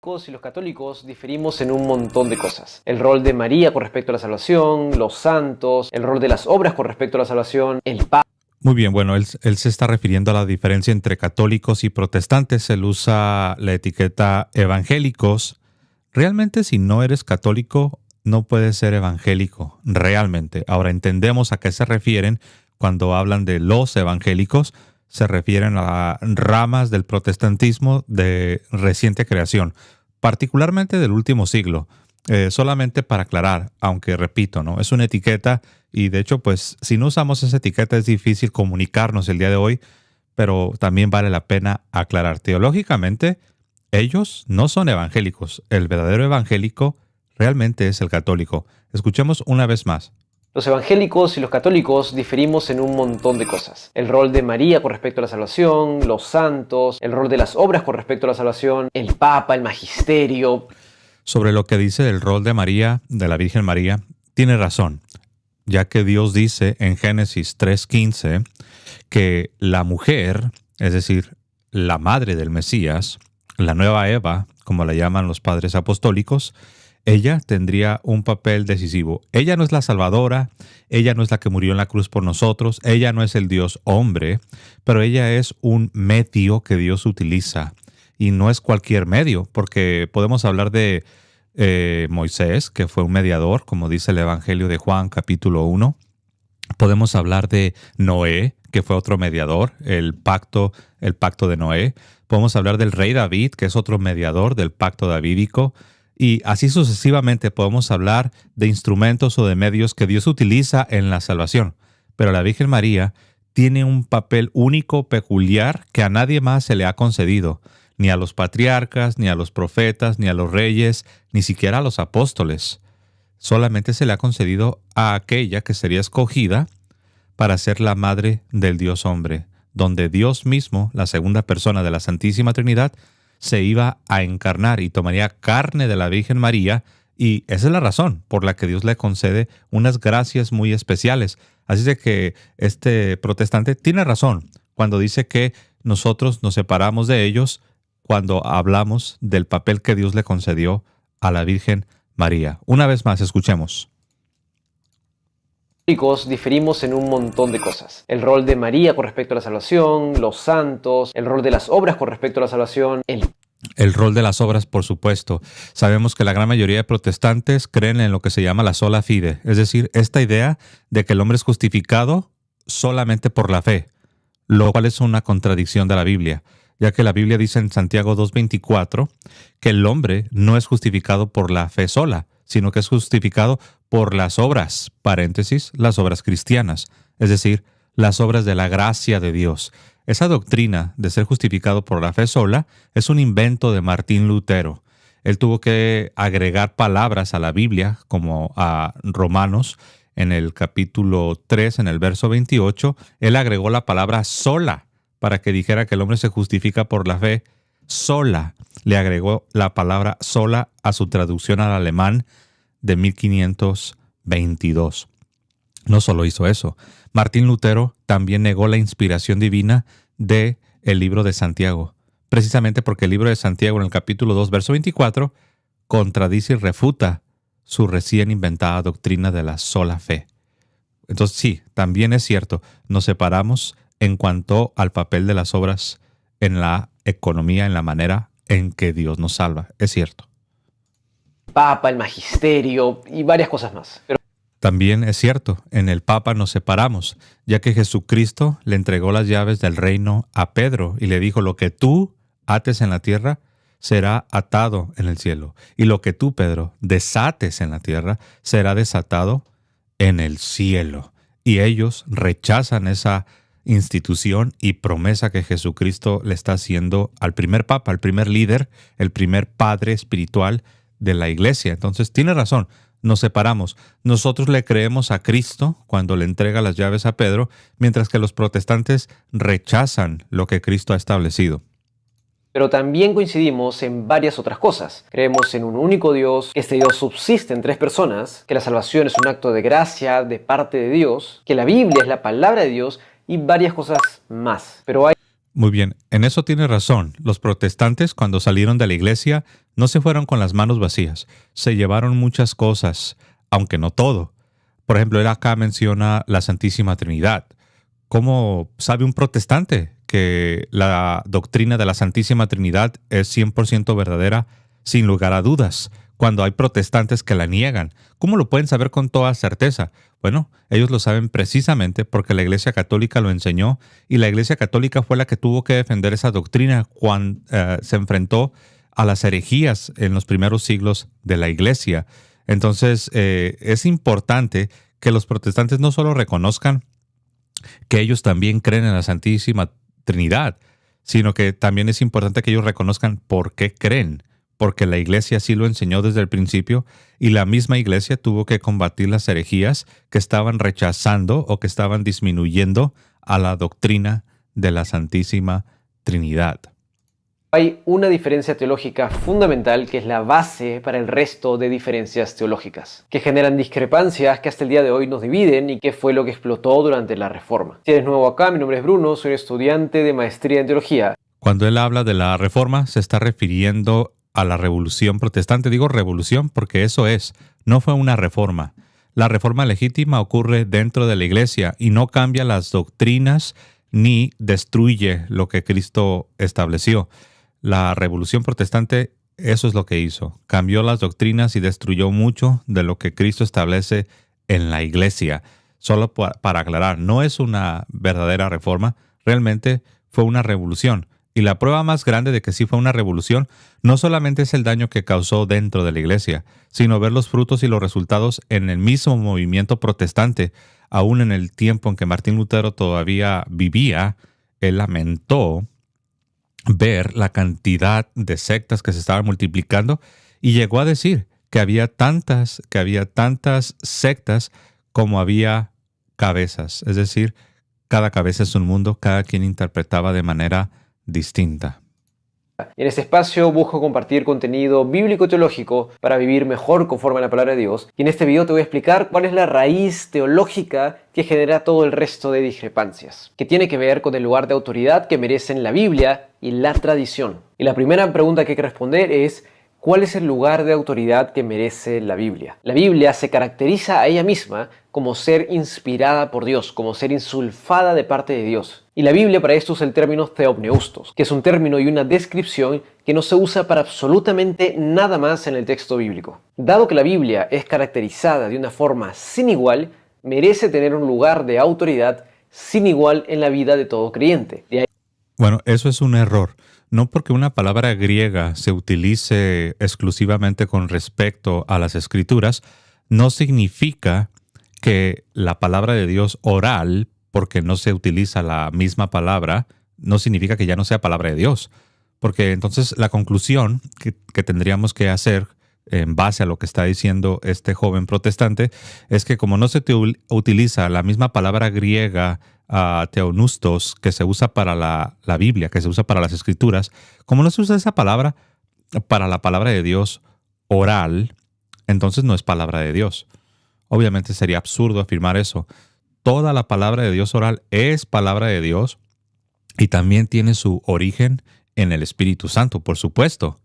y los católicos diferimos en un montón de cosas. El rol de María con respecto a la salvación, los santos, el rol de las obras con respecto a la salvación, el Papa. Muy bien, bueno, él, él, se está refiriendo a la diferencia entre católicos y protestantes. Él usa la etiqueta evangélicos. Realmente si no eres católico, no puedes ser evangélico, realmente. Ahora entendemos a qué se refieren cuando hablan de los evangélicos, se refieren a ramas del protestantismo de reciente creación, particularmente del último siglo. Eh, solamente para aclarar, aunque repito, ¿no? Es una etiqueta y de hecho, pues si no usamos esa etiqueta es difícil comunicarnos el día de hoy, pero también vale la pena aclarar. Teológicamente, ellos no son evangélicos. El verdadero evangélico realmente es el católico. Escuchemos una vez más. Los evangélicos y los católicos diferimos en un montón de cosas. El rol de María con respecto a la salvación, los santos, el rol de las obras con respecto a la salvación, el Papa, el Magisterio. Sobre lo que dice el rol de María, de la Virgen María, tiene razón, ya que Dios dice en Génesis 3.15 que la mujer, es decir, la madre del Mesías, la nueva Eva, como la llaman los padres apostólicos, ella tendría un papel decisivo. Ella no es la salvadora, ella no es la que murió en la cruz por nosotros, ella no es el Dios hombre, pero ella es un medio que Dios utiliza. Y no es cualquier medio, porque podemos hablar de eh, Moisés, que fue un mediador, como dice el Evangelio de Juan capítulo 1. Podemos hablar de Noé, que fue otro mediador, el pacto, el pacto de Noé. Podemos hablar del rey David, que es otro mediador del pacto davídico. Y así sucesivamente podemos hablar de instrumentos o de medios que Dios utiliza en la salvación. Pero la Virgen María tiene un papel único, peculiar, que a nadie más se le ha concedido, ni a los patriarcas, ni a los profetas, ni a los reyes, ni siquiera a los apóstoles. Solamente se le ha concedido a aquella que sería escogida para ser la madre del Dios hombre, donde Dios mismo, la segunda persona de la Santísima Trinidad, se iba a encarnar y tomaría carne de la Virgen María, y esa es la razón por la que Dios le concede unas gracias muy especiales. Así de que este protestante tiene razón cuando dice que nosotros nos separamos de ellos cuando hablamos del papel que Dios le concedió a la Virgen María. Una vez más, escuchemos diferimos en un montón de cosas. El rol de María con respecto a la salvación, los santos, el rol de las obras con respecto a la salvación, el... El rol de las obras, por supuesto. Sabemos que la gran mayoría de protestantes creen en lo que se llama la sola fide, es decir, esta idea de que el hombre es justificado solamente por la fe, lo cual es una contradicción de la Biblia, ya que la Biblia dice en Santiago 2.24 que el hombre no es justificado por la fe sola, sino que es justificado por las obras, paréntesis, las obras cristianas, es decir, las obras de la gracia de Dios. Esa doctrina de ser justificado por la fe sola es un invento de Martín Lutero. Él tuvo que agregar palabras a la Biblia, como a Romanos, en el capítulo 3, en el verso 28, él agregó la palabra sola para que dijera que el hombre se justifica por la fe sola. Le agregó la palabra sola a su traducción al alemán de 1522. No solo hizo eso, Martín Lutero también negó la inspiración divina de el libro de Santiago, precisamente porque el libro de Santiago en el capítulo 2, verso 24, contradice y refuta su recién inventada doctrina de la sola fe. Entonces sí, también es cierto, nos separamos en cuanto al papel de las obras en la economía, en la manera en que Dios nos salva, es cierto. Papa, el Magisterio y varias cosas más. Pero también es cierto, en el Papa nos separamos, ya que Jesucristo le entregó las llaves del reino a Pedro y le dijo, lo que tú ates en la tierra será atado en el cielo, y lo que tú, Pedro, desates en la tierra será desatado en el cielo. Y ellos rechazan esa institución y promesa que Jesucristo le está haciendo al primer Papa, al primer líder, el primer Padre espiritual de la iglesia. Entonces, tiene razón, nos separamos. Nosotros le creemos a Cristo cuando le entrega las llaves a Pedro, mientras que los protestantes rechazan lo que Cristo ha establecido. Pero también coincidimos en varias otras cosas. Creemos en un único Dios, que este Dios subsiste en tres personas, que la salvación es un acto de gracia de parte de Dios, que la Biblia es la palabra de Dios y varias cosas más. Pero hay muy bien, en eso tiene razón. Los protestantes cuando salieron de la iglesia no se fueron con las manos vacías, se llevaron muchas cosas, aunque no todo. Por ejemplo, él acá menciona la Santísima Trinidad. ¿Cómo sabe un protestante que la doctrina de la Santísima Trinidad es 100% verdadera? Sin lugar a dudas, cuando hay protestantes que la niegan. ¿Cómo lo pueden saber con toda certeza? Bueno, ellos lo saben precisamente porque la Iglesia Católica lo enseñó y la Iglesia Católica fue la que tuvo que defender esa doctrina cuando eh, se enfrentó a las herejías en los primeros siglos de la Iglesia. Entonces, eh, es importante que los protestantes no solo reconozcan que ellos también creen en la Santísima Trinidad, sino que también es importante que ellos reconozcan por qué creen porque la Iglesia así lo enseñó desde el principio y la misma Iglesia tuvo que combatir las herejías que estaban rechazando o que estaban disminuyendo a la doctrina de la Santísima Trinidad. Hay una diferencia teológica fundamental que es la base para el resto de diferencias teológicas, que generan discrepancias que hasta el día de hoy nos dividen y que fue lo que explotó durante la Reforma. Si eres nuevo acá, mi nombre es Bruno, soy estudiante de maestría en teología. Cuando él habla de la Reforma, se está refiriendo a la revolución protestante. Digo revolución porque eso es, no fue una reforma. La reforma legítima ocurre dentro de la iglesia y no cambia las doctrinas ni destruye lo que Cristo estableció. La revolución protestante eso es lo que hizo. Cambió las doctrinas y destruyó mucho de lo que Cristo establece en la iglesia. Solo para aclarar, no es una verdadera reforma, realmente fue una revolución. Y la prueba más grande de que sí fue una revolución no solamente es el daño que causó dentro de la iglesia, sino ver los frutos y los resultados en el mismo movimiento protestante, aún en el tiempo en que Martín Lutero todavía vivía, él lamentó ver la cantidad de sectas que se estaban multiplicando y llegó a decir que había tantas, que había tantas sectas como había cabezas, es decir, cada cabeza es un mundo, cada quien interpretaba de manera distinta. En este espacio busco compartir contenido bíblico-teológico para vivir mejor conforme a la palabra de Dios. Y en este video te voy a explicar cuál es la raíz teológica que genera todo el resto de discrepancias, que tiene que ver con el lugar de autoridad que merecen la Biblia y la tradición. Y la primera pregunta que hay que responder es, ¿Cuál es el lugar de autoridad que merece la Biblia? La Biblia se caracteriza a ella misma como ser inspirada por Dios, como ser insulfada de parte de Dios. Y la Biblia para esto es el término theopneustos, que es un término y una descripción que no se usa para absolutamente nada más en el texto bíblico. Dado que la Biblia es caracterizada de una forma sin igual, merece tener un lugar de autoridad sin igual en la vida de todo creyente. Bueno, eso es un error no porque una palabra griega se utilice exclusivamente con respecto a las escrituras, no significa que la palabra de Dios oral, porque no se utiliza la misma palabra, no significa que ya no sea palabra de Dios. Porque entonces la conclusión que, tendríamos que hacer en base a lo que está diciendo este joven protestante es que como no se utiliza la misma palabra griega a teonustos que se usa para la, Biblia, que se usa para las escrituras, como no se usa esa palabra para la palabra de Dios oral, entonces no es palabra de Dios. Obviamente sería absurdo afirmar eso. Toda la palabra de Dios oral es palabra de Dios y también tiene su origen en el Espíritu Santo, por supuesto.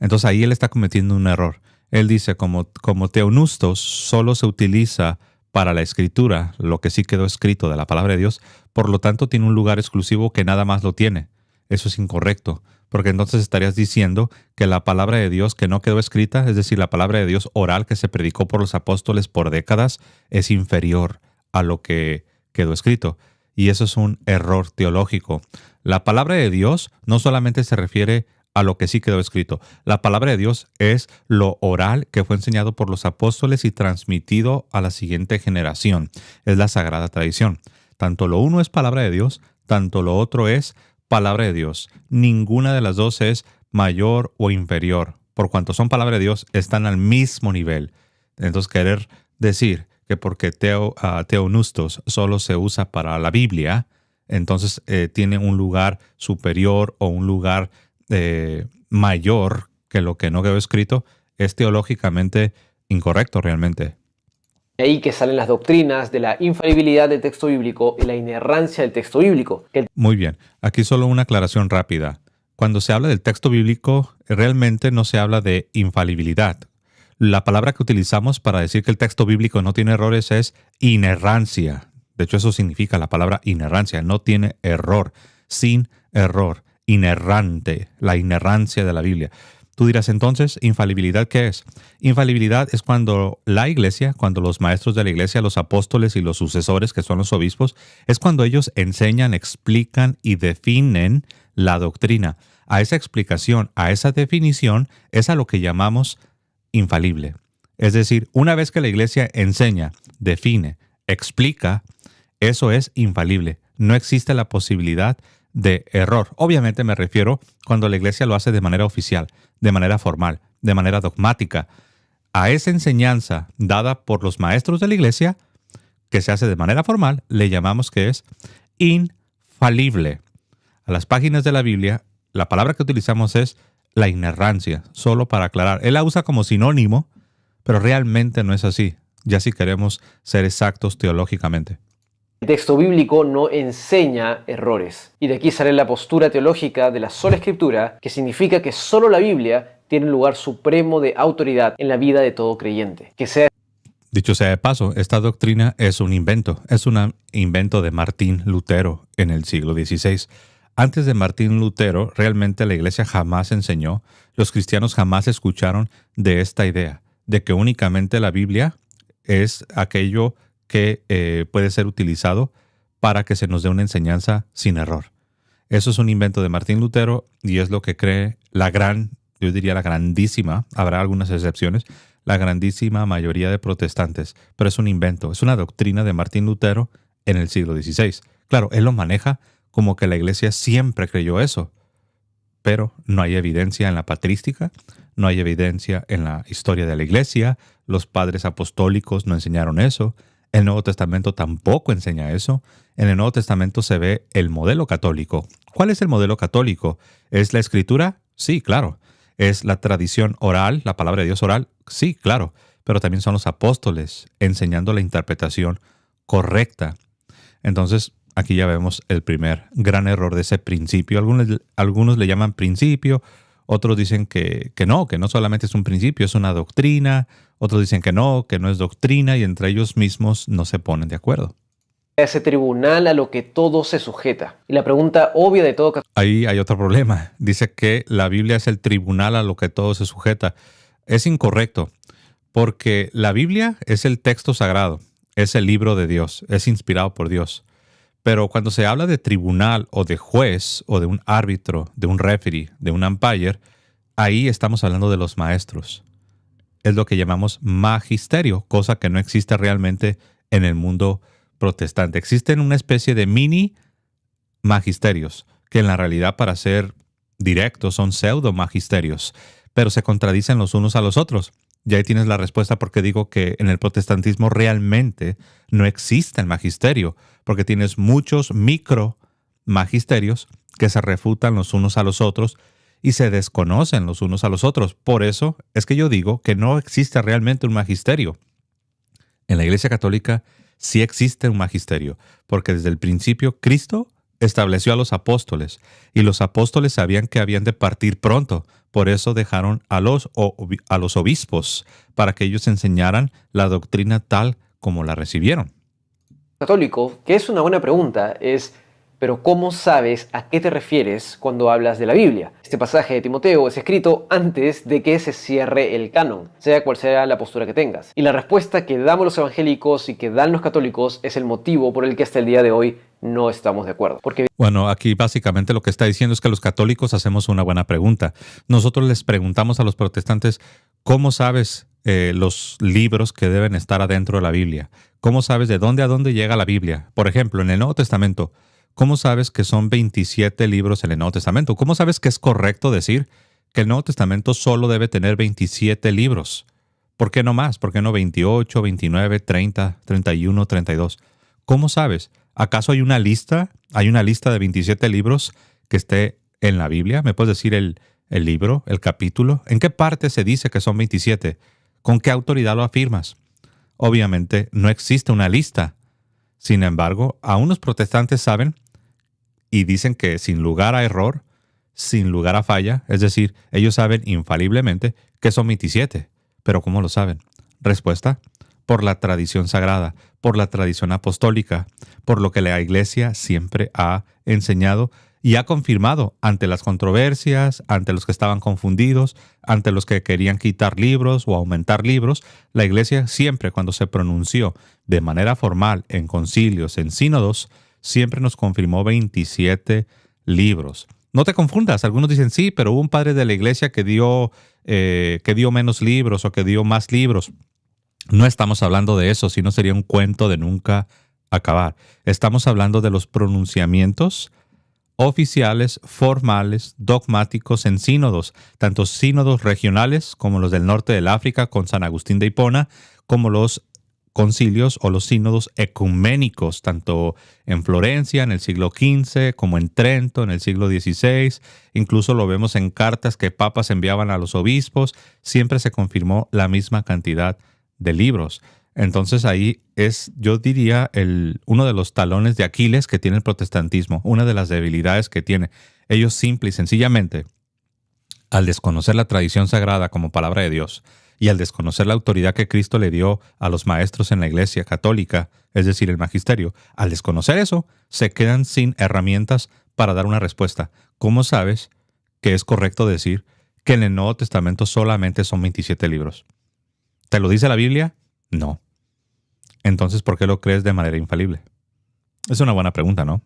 Entonces ahí él está cometiendo un error. Él dice, como, como teonustos solo se utiliza para la escritura, lo que sí quedó escrito de la palabra de Dios, por lo tanto tiene un lugar exclusivo que nada más lo tiene. Eso es incorrecto, porque entonces estarías diciendo que la palabra de Dios que no quedó escrita, es decir, la palabra de Dios oral que se predicó por los apóstoles por décadas, es inferior a lo que quedó escrito. Y eso es un error teológico. La palabra de Dios no solamente se refiere a a lo que sí quedó escrito. La palabra de Dios es lo oral que fue enseñado por los apóstoles y transmitido a la siguiente generación. Es la sagrada tradición. Tanto lo uno es palabra de Dios, tanto lo otro es palabra de Dios. Ninguna de las dos es mayor o inferior. Por cuanto son palabra de Dios, están al mismo nivel. Entonces, querer decir que porque teo, a ah, teonustos solo se usa para la Biblia, entonces eh, tiene un lugar superior o un lugar eh, mayor que lo que no quedó escrito es teológicamente incorrecto realmente. De ahí que salen las doctrinas de la infalibilidad del texto bíblico y la inerrancia del texto bíblico. Muy bien, aquí solo una aclaración rápida. Cuando se habla del texto bíblico, realmente no se habla de infalibilidad. La palabra que utilizamos para decir que el texto bíblico no tiene errores es inerrancia. De hecho, eso significa la palabra inerrancia, no tiene error, sin error inerrante, la inerrancia de la Biblia. Tú dirás entonces, ¿infalibilidad qué es? Infalibilidad es cuando la iglesia, cuando los maestros de la iglesia, los apóstoles y los sucesores, que son los obispos, es cuando ellos enseñan, explican y definen la doctrina. A esa explicación, a esa definición, es a lo que llamamos infalible. Es decir, una vez que la iglesia enseña, define, explica, eso es infalible. No existe la posibilidad de error. Obviamente me refiero cuando la iglesia lo hace de manera oficial, de manera formal, de manera dogmática. A esa enseñanza dada por los maestros de la iglesia, que se hace de manera formal, le llamamos que es infalible. A las páginas de la Biblia, la palabra que utilizamos es la inerrancia, solo para aclarar. Él la usa como sinónimo, pero realmente no es así, ya si queremos ser exactos teológicamente texto bíblico no enseña errores. Y de aquí sale la postura teológica de la sola escritura, que significa que solo la Biblia tiene lugar supremo de autoridad en la vida de todo creyente. Que sea Dicho sea de paso, esta doctrina es un invento, es un invento de Martín Lutero en el siglo XVI. Antes de Martín Lutero, realmente la iglesia jamás enseñó, los cristianos jamás escucharon de esta idea, de que únicamente la Biblia es aquello que eh, puede ser utilizado para que se nos dé una enseñanza sin error. Eso es un invento de Martín Lutero y es lo que cree la gran, yo diría la grandísima, habrá algunas excepciones, la grandísima mayoría de protestantes, pero es un invento, es una doctrina de Martín Lutero en el siglo XVI. Claro, él lo maneja como que la iglesia siempre creyó eso, pero no hay evidencia en la patrística, no hay evidencia en la historia de la iglesia, los padres apostólicos no enseñaron eso, el Nuevo Testamento tampoco enseña eso. En el Nuevo Testamento se ve el modelo católico. ¿Cuál es el modelo católico? ¿Es la escritura? Sí, claro. ¿Es la tradición oral, la palabra de Dios oral? Sí, claro. Pero también son los apóstoles enseñando la interpretación correcta. Entonces, aquí ya vemos el primer gran error de ese principio. Algunos, le llaman principio, otros dicen que, no, que no solamente es un principio, es una doctrina. Otros dicen que no, que no es doctrina y entre ellos mismos no se ponen de acuerdo. Ese tribunal a lo que todo se sujeta. Y la pregunta obvia de todo... Ahí hay otro problema. Dice que la Biblia es el tribunal a lo que todo se sujeta. Es incorrecto, porque la Biblia es el texto sagrado, es el libro de Dios, es inspirado por Dios. Pero cuando se habla de tribunal o de juez o de un árbitro, de un referee, de un umpire, ahí estamos hablando de los maestros. Es lo que llamamos magisterio, cosa que no existe realmente en el mundo protestante. Existen una especie de mini magisterios, que en la realidad para ser directos son pseudo magisterios, pero se contradicen los unos a los otros. Y ahí tienes la respuesta porque digo que en el protestantismo realmente no existe el magisterio, porque tienes muchos micro magisterios que se refutan los unos a los otros y se desconocen los unos a los otros. Por eso es que yo digo que no existe realmente un magisterio. En la Iglesia Católica sí existe un magisterio, porque desde el principio Cristo estableció a los apóstoles, y los apóstoles sabían que habían de partir pronto, por eso dejaron a los, a los obispos para que ellos enseñaran la doctrina tal como la recibieron. Católico, que es una buena pregunta, es pero ¿cómo sabes a qué te refieres cuando hablas de la Biblia? Este pasaje de Timoteo es escrito antes de que se cierre el canon, sea cual sea la postura que tengas. Y la respuesta que damos los evangélicos y que dan los católicos es el motivo por el que hasta el día de hoy no estamos de acuerdo. Porque... Bueno, aquí básicamente lo que está diciendo es que los católicos hacemos una buena pregunta. Nosotros les preguntamos a los protestantes, ¿cómo sabes eh, los libros que deben estar adentro de la Biblia? ¿Cómo sabes de dónde a dónde llega la Biblia? Por ejemplo, en el Nuevo Testamento, ¿cómo sabes que son 27 libros en el Nuevo Testamento? ¿Cómo sabes que es correcto decir que el Nuevo Testamento solo debe tener 27 libros? ¿Por qué no más? ¿Por qué no 28, 29, 30, 31, 32? ¿Cómo sabes? ¿Acaso hay una lista? ¿Hay una lista de 27 libros que esté en la Biblia? ¿Me puedes decir el, el libro, el capítulo? ¿En qué parte se dice que son 27? ¿Con qué autoridad lo afirmas? Obviamente no existe una lista. Sin embargo, aún los protestantes saben y dicen que sin lugar a error, sin lugar a falla, es decir, ellos saben infaliblemente que son 27. Pero ¿cómo lo saben? Respuesta, por la tradición sagrada, por la tradición apostólica, por lo que la Iglesia siempre ha enseñado y ha confirmado ante las controversias, ante los que estaban confundidos, ante los que querían quitar libros o aumentar libros, la Iglesia siempre cuando se pronunció de manera formal en concilios, en sínodos, siempre nos confirmó 27 libros. No te confundas, algunos dicen sí, pero hubo un padre de la iglesia que dio, eh, que dio menos libros o que dio más libros. No estamos hablando de eso, sino no sería un cuento de nunca acabar. Estamos hablando de los pronunciamientos oficiales, formales, dogmáticos en sínodos, tanto sínodos regionales como los del norte del África con San Agustín de Hipona, como los concilios o los sínodos ecuménicos, tanto en Florencia en el siglo XV como en Trento en el siglo XVI. Incluso lo vemos en cartas que papas enviaban a los obispos. Siempre se confirmó la misma cantidad de libros. Entonces ahí es, yo diría, el, uno de los talones de Aquiles que tiene el protestantismo, una de las debilidades que tiene. Ellos simple y sencillamente, al desconocer la tradición sagrada como palabra de Dios, y al desconocer la autoridad que Cristo le dio a los maestros en la Iglesia católica, es decir, el magisterio, al desconocer eso, se quedan sin herramientas para dar una respuesta. ¿Cómo sabes que es correcto decir que en el Nuevo Testamento solamente son 27 libros? ¿Te lo dice la Biblia? No. Entonces, ¿por qué lo crees de manera infalible? Es una buena pregunta, ¿no?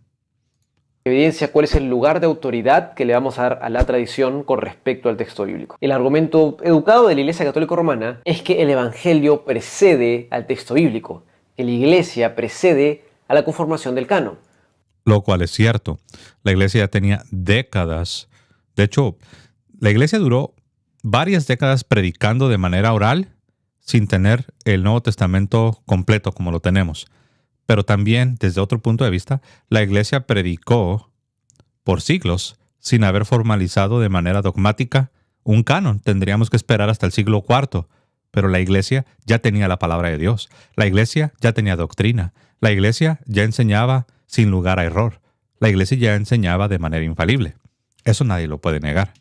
evidencia cuál es el lugar de autoridad que le vamos a dar a la tradición con respecto al texto bíblico. El argumento educado de la Iglesia Católica Romana es que el Evangelio precede al texto bíblico, que la Iglesia precede a la conformación del canon. Lo cual es cierto. La Iglesia ya tenía décadas. De hecho, la Iglesia duró varias décadas predicando de manera oral sin tener el Nuevo Testamento completo como lo tenemos. Pero también, desde otro punto de vista, la Iglesia predicó por siglos sin haber formalizado de manera dogmática un canon. Tendríamos que esperar hasta el siglo IV. Pero la Iglesia ya tenía la palabra de Dios. La Iglesia ya tenía doctrina. La Iglesia ya enseñaba sin lugar a error. La Iglesia ya enseñaba de manera infalible. Eso nadie lo puede negar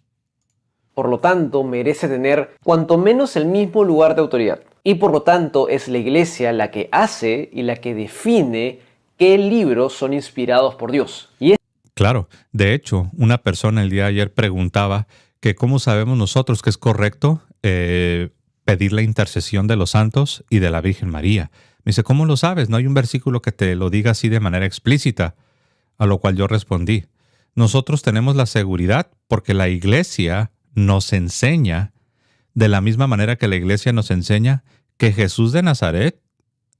por lo tanto merece tener cuanto menos el mismo lugar de autoridad. Y por lo tanto es la iglesia la que hace y la que define qué libros son inspirados por Dios. Y Claro, de hecho, una persona el día de ayer preguntaba que cómo sabemos nosotros que es correcto eh, pedir la intercesión de los santos y de la Virgen María. Me dice, ¿cómo lo sabes? No hay un versículo que te lo diga así de manera explícita. A lo cual yo respondí, nosotros tenemos la seguridad porque la iglesia nos enseña, de la misma manera que la iglesia nos enseña, que Jesús de Nazaret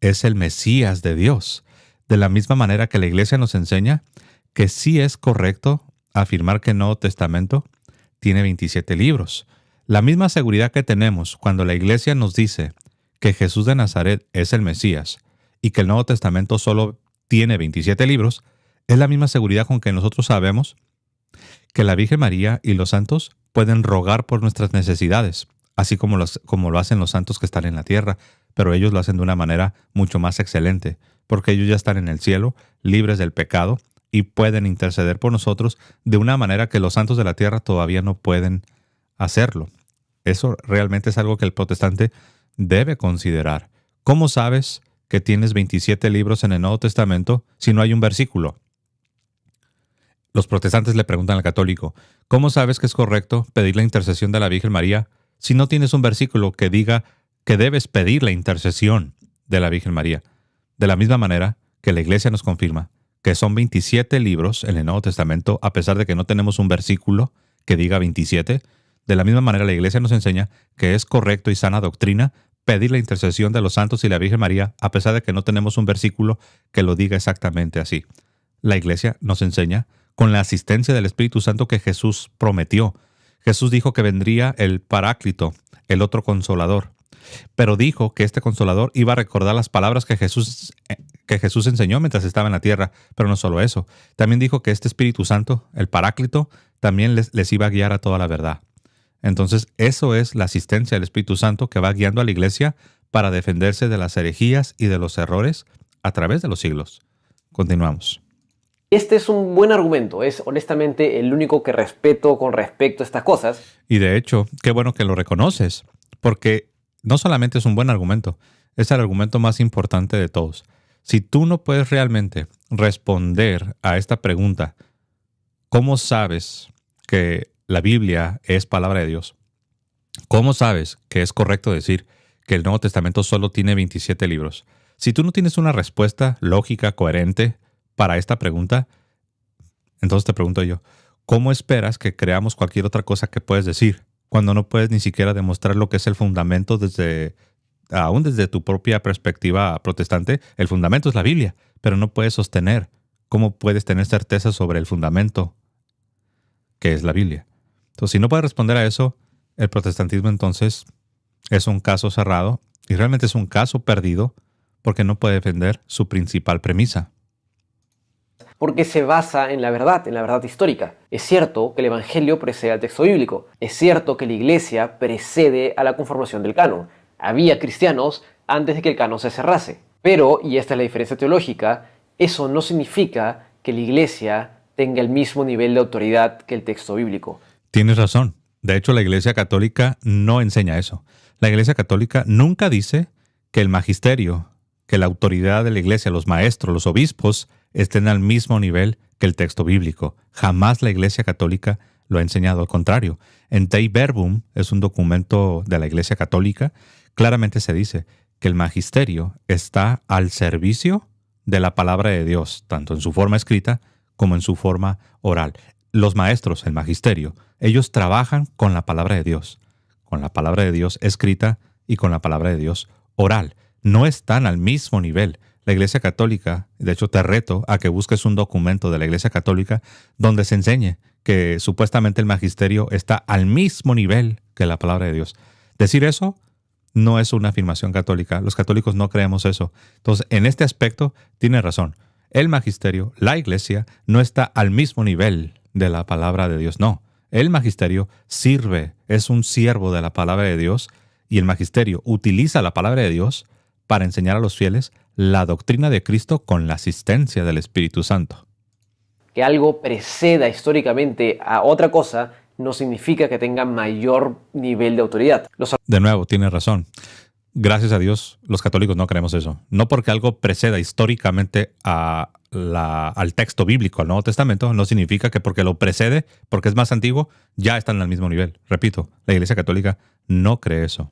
es el Mesías de Dios. De la misma manera que la iglesia nos enseña que sí es correcto afirmar que el Nuevo Testamento tiene 27 libros. La misma seguridad que tenemos cuando la iglesia nos dice que Jesús de Nazaret es el Mesías y que el Nuevo Testamento solo tiene 27 libros, es la misma seguridad con que nosotros sabemos que la Virgen María y los santos pueden rogar por nuestras necesidades, así como, como lo hacen los santos que están en la tierra, pero ellos lo hacen de una manera mucho más excelente, porque ellos ya están en el cielo, libres del pecado, y pueden interceder por nosotros de una manera que los santos de la tierra todavía no pueden hacerlo. Eso realmente es algo que el protestante debe considerar. ¿Cómo sabes que tienes 27 libros en el Nuevo Testamento si no hay un versículo? Los protestantes le preguntan al católico, ¿Cómo sabes que es correcto pedir la intercesión de la Virgen María si no tienes un versículo que diga que debes pedir la intercesión de la Virgen María? De la misma manera que la Iglesia nos confirma que son 27 libros en el Nuevo Testamento, a pesar de que no tenemos un versículo que diga 27, de la misma manera la Iglesia nos enseña que es correcto y sana doctrina pedir la intercesión de los santos y la Virgen María, a pesar de que no tenemos un versículo que lo diga exactamente así. La Iglesia nos enseña con la asistencia del Espíritu Santo que Jesús prometió. Jesús dijo que vendría el Paráclito, el otro consolador, pero dijo que este consolador iba a recordar las palabras que Jesús, eh, que Jesús enseñó mientras estaba en la tierra, pero no solo eso, también dijo que este Espíritu Santo, el Paráclito, también les, les iba a guiar a toda la verdad. Entonces, eso es la asistencia del Espíritu Santo que va guiando a la iglesia para defenderse de las herejías y de los errores a través de los siglos. Continuamos. Este es un buen argumento, es honestamente el único que respeto con respecto a estas cosas. Y de hecho, qué bueno que lo reconoces, porque no solamente es un buen argumento, es el argumento más importante de todos. Si tú no puedes realmente responder a esta pregunta, ¿cómo sabes que la Biblia es palabra de Dios? ¿Cómo sabes que es correcto decir que el Nuevo Testamento solo tiene 27 libros? Si tú no tienes una respuesta lógica, coherente, para esta pregunta, entonces te pregunto yo, ¿cómo esperas que creamos cualquier otra cosa que puedes decir cuando no puedes ni siquiera demostrar lo que es el fundamento desde, aún desde tu propia perspectiva protestante? El fundamento es la Biblia, pero no puedes sostener. ¿Cómo puedes tener certeza sobre el fundamento que es la Biblia? Entonces, si no puedes responder a eso, el protestantismo entonces es un caso cerrado y realmente es un caso perdido porque no puede defender su principal premisa porque se basa en la verdad, en la verdad histórica. Es cierto que el Evangelio precede al texto bíblico, es cierto que la Iglesia precede a la conformación del canon. Había cristianos antes de que el canon se cerrase. Pero, y esta es la diferencia teológica, eso no significa que la Iglesia tenga el mismo nivel de autoridad que el texto bíblico. Tienes razón. De hecho, la Iglesia Católica no enseña eso. La Iglesia Católica nunca dice que el magisterio que la autoridad de la iglesia, los maestros, los obispos, estén al mismo nivel que el texto bíblico. Jamás la iglesia católica lo ha enseñado, al contrario. En Tei Verbum, es un documento de la iglesia católica, claramente se dice que el magisterio está al servicio de la palabra de Dios, tanto en su forma escrita como en su forma oral. Los maestros, el magisterio, ellos trabajan con la palabra de Dios, con la palabra de Dios escrita y con la palabra de Dios oral no están al mismo nivel. La Iglesia Católica, de hecho te reto a que busques un documento de la Iglesia Católica donde se enseñe que supuestamente el magisterio está al mismo nivel que la palabra de Dios. Decir eso no es una afirmación católica. Los católicos no creemos eso. Entonces, en este aspecto, tiene razón. El magisterio, la iglesia, no está al mismo nivel de la palabra de Dios. No. El magisterio sirve, es un siervo de la palabra de Dios y el magisterio utiliza la palabra de Dios para enseñar a los fieles la doctrina de Cristo con la asistencia del Espíritu Santo. Que algo preceda históricamente a otra cosa no significa que tenga mayor nivel de autoridad. De nuevo, tiene razón. Gracias a Dios, los católicos no creemos eso. No porque algo preceda históricamente al texto bíblico, al Nuevo Testamento, no significa que porque lo precede, porque es más antiguo, ya están al mismo nivel. Repito, la Iglesia Católica no cree eso.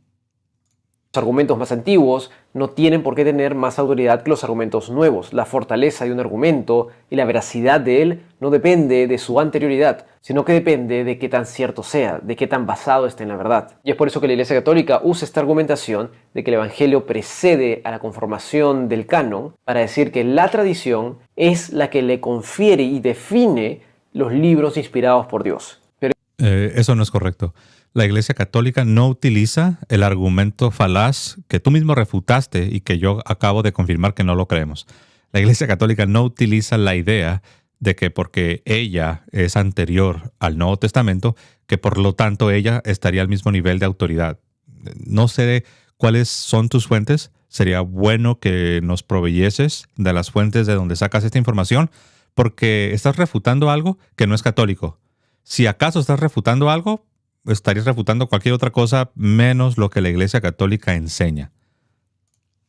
Los argumentos más antiguos no tienen por qué tener más autoridad que los argumentos nuevos. La fortaleza de un argumento y la veracidad de él no depende de su anterioridad, sino que depende de qué tan cierto sea, de qué tan basado esté en la verdad. Y es por eso que la Iglesia Católica usa esta argumentación de que el Evangelio precede a la conformación del canon para decir que la tradición es la que le confiere y define los libros inspirados por Dios. Pero... Eh, eso no es correcto la Iglesia Católica no utiliza el argumento falaz que tú mismo refutaste y que yo acabo de confirmar que no lo creemos. La Iglesia Católica no utiliza la idea de que porque ella es anterior al Nuevo Testamento, que por lo tanto ella estaría al mismo nivel de autoridad. No sé cuáles son tus fuentes. Sería bueno que nos proveyeses de las fuentes de donde sacas esta información, porque estás refutando algo que no es católico. Si acaso estás refutando algo, estarías refutando cualquier otra cosa menos lo que la Iglesia Católica enseña.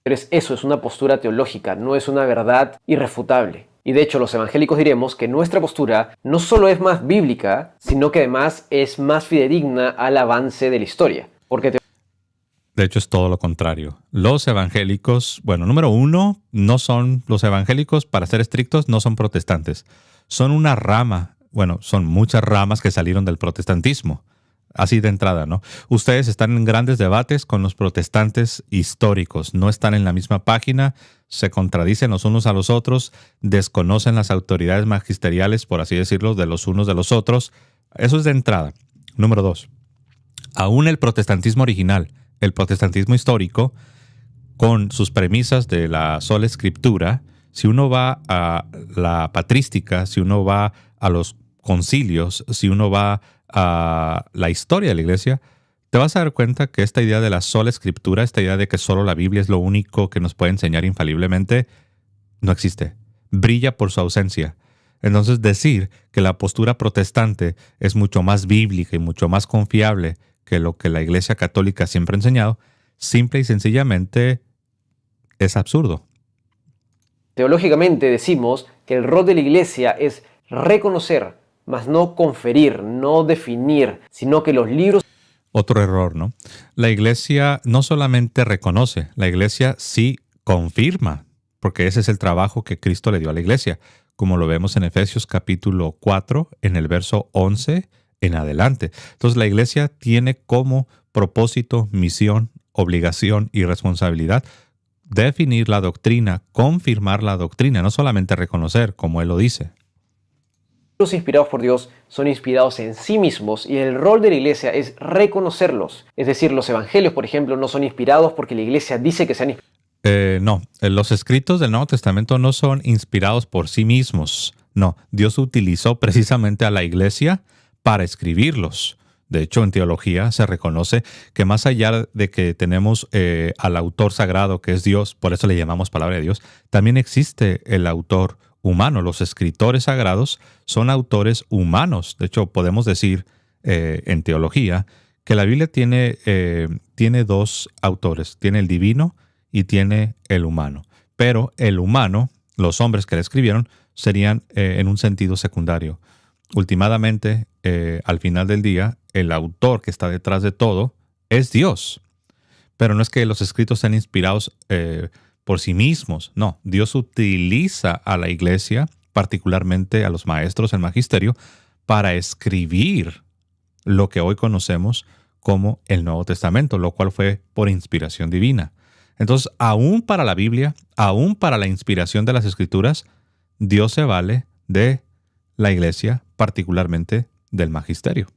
Pero eso es una postura teológica, no es una verdad irrefutable. Y de hecho los evangélicos diremos que nuestra postura no solo es más bíblica, sino que además es más fidedigna al avance de la historia. Porque de hecho es todo lo contrario. Los evangélicos, bueno, número uno, no son los evangélicos, para ser estrictos, no son protestantes. Son una rama, bueno, son muchas ramas que salieron del protestantismo así de entrada, ¿no? Ustedes están en grandes debates con los protestantes históricos, no están en la misma página, se contradicen los unos a los otros, desconocen las autoridades magisteriales, por así decirlo, de los unos de los otros. Eso es de entrada. Número dos, aún el protestantismo original, el protestantismo histórico, con sus premisas de la sola escritura, si uno va a la patrística, si uno va a los concilios, si uno va a a la historia de la iglesia, te vas a dar cuenta que esta idea de la sola escritura, esta idea de que solo la Biblia es lo único que nos puede enseñar infaliblemente, no existe. Brilla por su ausencia. Entonces decir que la postura protestante es mucho más bíblica y mucho más confiable que lo que la Iglesia Católica siempre ha enseñado, simple y sencillamente es absurdo. Teológicamente decimos que el rol de la Iglesia es reconocer mas no conferir, no definir, sino que los libros... Otro error, ¿no? La iglesia no solamente reconoce, la iglesia sí confirma, porque ese es el trabajo que Cristo le dio a la iglesia, como lo vemos en Efesios capítulo 4, en el verso 11 en adelante. Entonces la iglesia tiene como propósito, misión, obligación y responsabilidad definir la doctrina, confirmar la doctrina, no solamente reconocer, como él lo dice. Los inspirados por Dios son inspirados en sí mismos y el rol de la iglesia es reconocerlos. Es decir, los evangelios, por ejemplo, no son inspirados porque la iglesia dice que sean inspirados. Eh, no, eh, los escritos del Nuevo Testamento no son inspirados por sí mismos. No, Dios utilizó precisamente a la iglesia para escribirlos. De hecho, en teología se reconoce que más allá de que tenemos eh, al autor sagrado que es Dios, por eso le llamamos palabra de Dios, también existe el autor los escritores sagrados son autores humanos. De hecho, podemos decir eh, en teología que la Biblia tiene, eh, tiene dos autores. Tiene el divino y tiene el humano. Pero el humano, los hombres que la escribieron, serían eh, en un sentido secundario. Ultimadamente, al final del día, el autor que está detrás de todo es Dios. Pero no es que los escritos sean inspirados por sí mismos. No, Dios utiliza a la iglesia, particularmente a los maestros, el magisterio, para escribir lo que hoy conocemos como el Nuevo Testamento, lo cual fue por inspiración divina. Entonces, aún para la Biblia, aún para la inspiración de las Escrituras, Dios se vale de la iglesia, particularmente del magisterio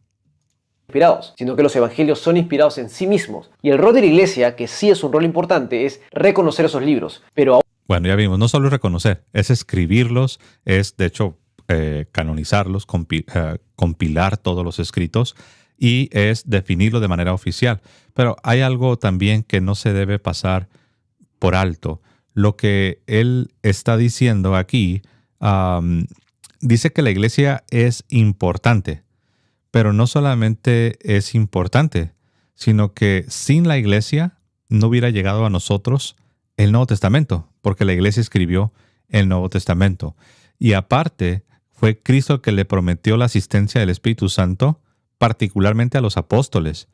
inspirados, sino que los evangelios son inspirados en sí mismos. Y el rol de la iglesia, que sí es un rol importante, es reconocer esos libros. Pero bueno, ya vimos, no solo reconocer, es escribirlos, es de hecho eh, canonizarlos, eh, compilar todos los escritos y es definirlo de manera oficial. Pero hay algo también que no se debe pasar por alto. Lo que él está diciendo aquí, dice que la iglesia es importante, pero no solamente es importante, sino que sin la iglesia no hubiera llegado a nosotros el Nuevo Testamento, porque la iglesia escribió el Nuevo Testamento. Y aparte, fue Cristo que le prometió la asistencia del Espíritu Santo, particularmente a los apóstoles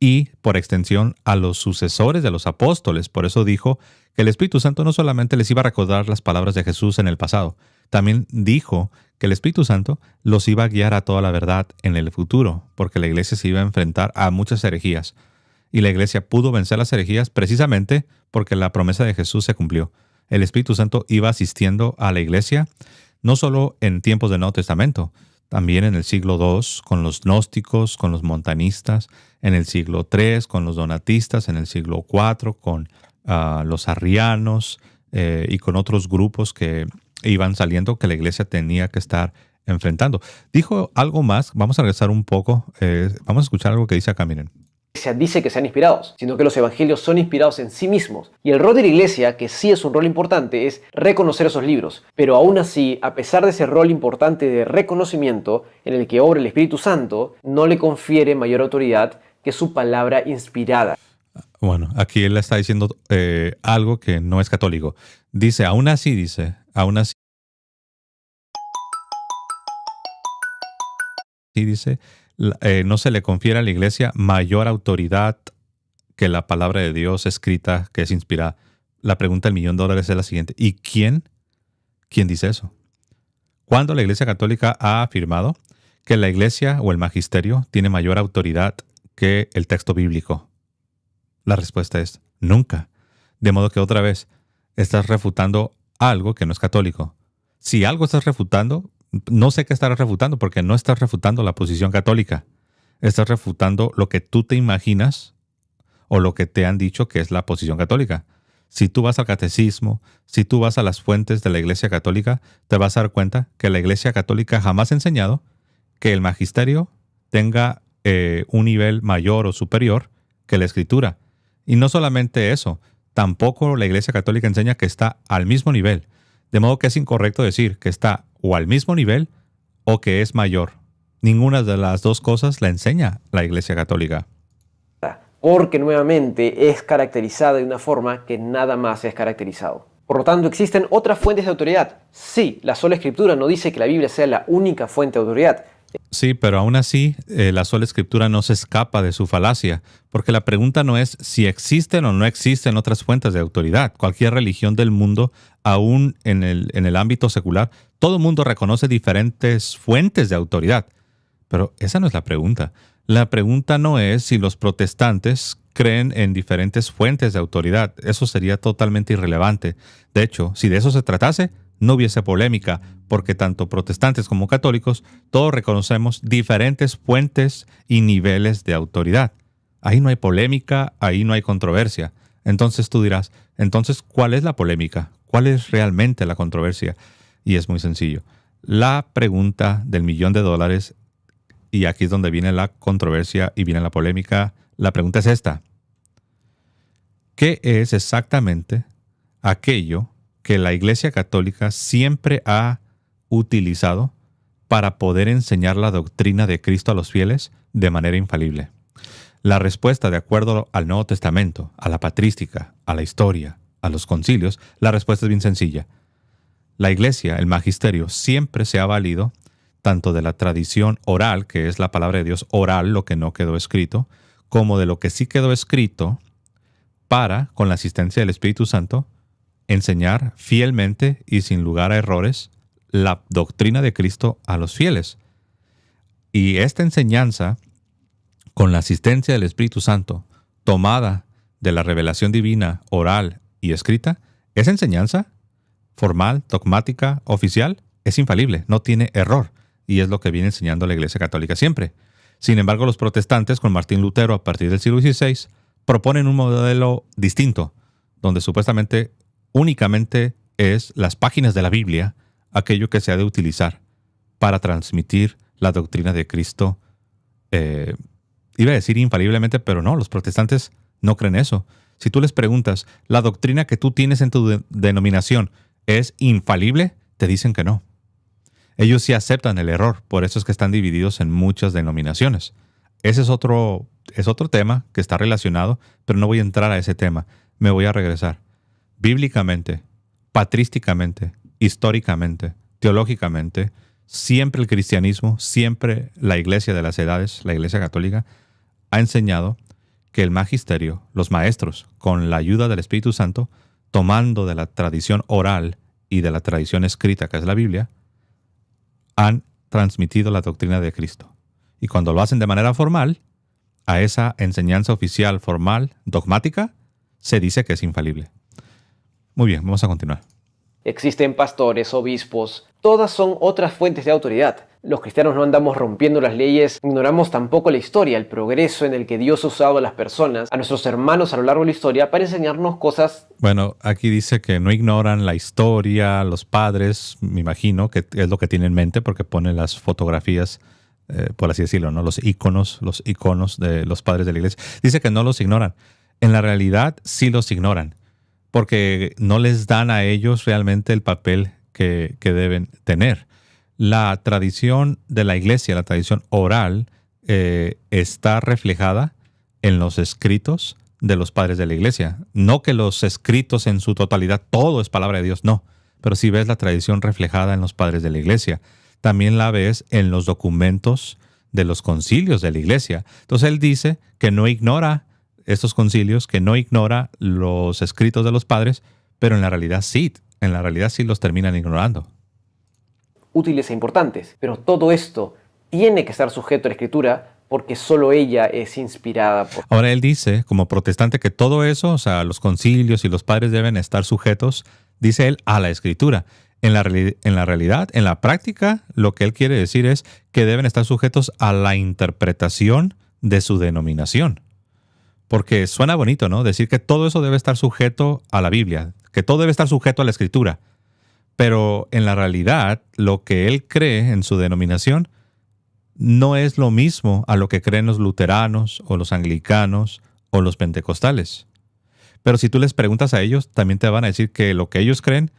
y, por extensión, a los sucesores de los apóstoles. Por eso dijo que el Espíritu Santo no solamente les iba a recordar las palabras de Jesús en el pasado, también dijo que el Espíritu Santo los iba a guiar a toda la verdad en el futuro, porque la iglesia se iba a enfrentar a muchas herejías. Y la iglesia pudo vencer las herejías precisamente porque la promesa de Jesús se cumplió. El Espíritu Santo iba asistiendo a la iglesia, no solo en tiempos del Nuevo Testamento, también en el siglo II con los gnósticos, con los montanistas, en el siglo III con los donatistas, en el siglo IV con ah, los arrianos eh, y con otros grupos que iban saliendo que la iglesia tenía que estar enfrentando. Dijo algo más, vamos a regresar un poco, eh, vamos a escuchar algo que dice acá, miren. Dice que sean inspirados, sino que los evangelios son inspirados en sí mismos. Y el rol de la iglesia, que sí es un rol importante, es reconocer esos libros. Pero aún así, a pesar de ese rol importante de reconocimiento en el que obra el Espíritu Santo, no le confiere mayor autoridad que su palabra inspirada. Bueno, aquí él está diciendo eh, algo que no es católico. Dice, aún así, dice, aún así Y dice, eh, no se le confiere a la iglesia mayor autoridad que la palabra de Dios escrita, que es inspirada. La pregunta del millón de dólares es la siguiente. ¿Y quién? ¿Quién dice eso? ¿Cuándo la iglesia católica ha afirmado que la iglesia o el magisterio tiene mayor autoridad que el texto bíblico? La respuesta es nunca. De modo que otra vez, estás refutando algo que no es católico. Si algo estás refutando, no sé qué estarás refutando, porque no estás refutando la posición católica. Estás refutando lo que tú te imaginas o lo que te han dicho que es la posición católica. Si tú vas al catecismo, si tú vas a las fuentes de la Iglesia Católica, te vas a dar cuenta que la Iglesia Católica jamás ha enseñado que el magisterio tenga eh, un nivel mayor o superior que la escritura. Y no solamente eso, tampoco la Iglesia Católica enseña que está al mismo nivel. De modo que es incorrecto decir que está o al mismo nivel o que es mayor. Ninguna de las dos cosas la enseña la Iglesia Católica. Porque nuevamente es caracterizada de una forma que nada más es caracterizado. Por lo tanto, existen otras fuentes de autoridad. Sí, la sola escritura no dice que la Biblia sea la única fuente de autoridad, Sí, pero aún así eh, la sola escritura no se escapa de su falacia, porque la pregunta no es si existen o no existen otras fuentes de autoridad. Cualquier religión del mundo, aún en el, en el ámbito secular, todo el mundo reconoce diferentes fuentes de autoridad. Pero esa no es la pregunta. La pregunta no es si los protestantes creen en diferentes fuentes de autoridad. Eso sería totalmente irrelevante. De hecho, si de eso se tratase, no hubiese polémica, porque tanto protestantes como católicos, todos reconocemos diferentes fuentes y niveles de autoridad. Ahí no hay polémica, ahí no hay controversia. Entonces tú dirás, entonces, ¿cuál es la polémica? ¿Cuál es realmente la controversia? Y es muy sencillo. La pregunta del millón de dólares, y aquí es donde viene la controversia y viene la polémica, la pregunta es esta. ¿Qué es exactamente aquello que la Iglesia Católica siempre ha utilizado para poder enseñar la doctrina de Cristo a los fieles de manera infalible. La respuesta, de acuerdo al Nuevo Testamento, a la patrística, a la historia, a los concilios, la respuesta es bien sencilla. La Iglesia, el magisterio, siempre se ha valido tanto de la tradición oral, que es la palabra de Dios oral, lo que no quedó escrito, como de lo que sí quedó escrito, para, con la asistencia del Espíritu Santo, enseñar fielmente y sin lugar a errores la doctrina de Cristo a los fieles. Y esta enseñanza, con la asistencia del Espíritu Santo, tomada de la revelación divina oral y escrita, esa enseñanza formal, dogmática, oficial, es infalible, no tiene error, y es lo que viene enseñando la Iglesia Católica siempre. Sin embargo, los protestantes, con Martín Lutero a partir del siglo XVI, proponen un modelo distinto, donde supuestamente únicamente es las páginas de la Biblia aquello que se ha de utilizar para transmitir la doctrina de Cristo. Eh, iba a decir infaliblemente, pero no, los protestantes no creen eso. Si tú les preguntas, ¿la doctrina que tú tienes en tu denominación es infalible? Te dicen que no. Ellos sí aceptan el error, por eso es que están divididos en muchas denominaciones. Ese es otro, es otro tema que está relacionado, pero no voy a entrar a ese tema. Me voy a regresar bíblicamente, patrísticamente, históricamente, teológicamente, siempre el cristianismo, siempre la iglesia de las edades, la iglesia católica, ha enseñado que el magisterio, los maestros, con la ayuda del Espíritu Santo, tomando de la tradición oral y de la tradición escrita, que es la Biblia, han transmitido la doctrina de Cristo. Y cuando lo hacen de manera formal, a esa enseñanza oficial, formal, dogmática, se dice que es infalible. Muy bien, vamos a continuar. Existen pastores, obispos, todas son otras fuentes de autoridad. Los cristianos no andamos rompiendo las leyes, ignoramos tampoco la historia, el progreso en el que Dios ha usado a las personas, a nuestros hermanos a lo largo de la historia, para enseñarnos cosas. Bueno, aquí dice que no ignoran la historia, los padres, me imagino que es lo que tienen en mente porque pone las fotografías. Eh, por así decirlo, ¿no? los iconos, los iconos de los padres de la iglesia. Dice que no los ignoran. En la realidad sí los ignoran porque no les dan a ellos realmente el papel que, deben tener. La tradición de la iglesia, la tradición oral, eh, está reflejada en los escritos de los padres de la iglesia. No que los escritos en su totalidad, todo es palabra de Dios, no, pero si sí ves la tradición reflejada en los padres de la iglesia. También la ves en los documentos de los concilios de la iglesia. Entonces él dice que no ignora estos concilios que no ignora los escritos de los padres, pero en la realidad sí, en la realidad sí los terminan ignorando. Útiles e importantes, pero todo esto tiene que estar sujeto a la escritura porque solo ella es inspirada por... Ahora él dice, como protestante, que todo eso, o sea, los concilios y los padres deben estar sujetos, dice él, a la escritura. En la, en la realidad, en la práctica, lo que él quiere decir es que deben estar sujetos a la interpretación de su denominación. Porque suena bonito, ¿no? Decir que todo eso debe estar sujeto a la Biblia, que todo debe estar sujeto a la Escritura. Pero en la realidad, lo que él cree en su denominación no es lo mismo a lo que creen los luteranos o los anglicanos o los pentecostales. Pero si tú les preguntas a ellos, también te van a decir que lo que ellos creen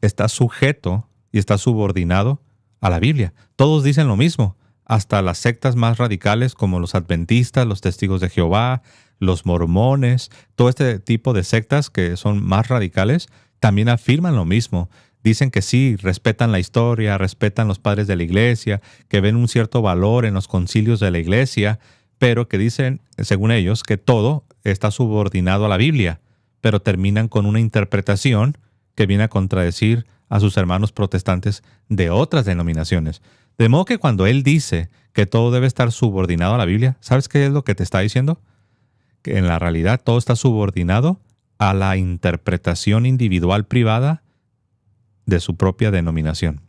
está sujeto y está subordinado a la Biblia. Todos dicen lo mismo, hasta las sectas más radicales como los adventistas, los testigos de Jehová, los mormones, todo este tipo de sectas que son más radicales, también afirman lo mismo. Dicen que sí, respetan la historia, respetan los padres de la iglesia, que ven un cierto valor en los concilios de la iglesia, pero que dicen, según ellos, que todo está subordinado a la Biblia, pero terminan con una interpretación que viene a contradecir a sus hermanos protestantes de otras denominaciones. De modo que cuando él dice que todo debe estar subordinado a la Biblia, ¿sabes qué es lo que te está diciendo? que en la realidad todo está subordinado a la interpretación individual privada de su propia denominación,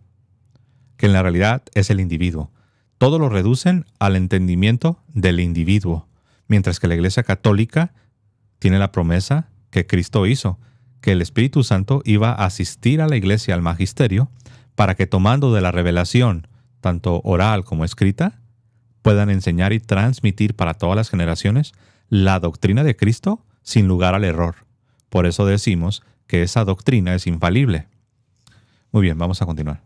que en la realidad es el individuo. Todo lo reducen al entendimiento del individuo, mientras que la Iglesia Católica tiene la promesa que Cristo hizo, que el Espíritu Santo iba a asistir a la Iglesia al magisterio para que tomando de la revelación, tanto oral como escrita, puedan enseñar y transmitir para todas las generaciones la doctrina de Cristo sin lugar al error. Por eso decimos que esa doctrina es infalible. Muy bien, vamos a continuar.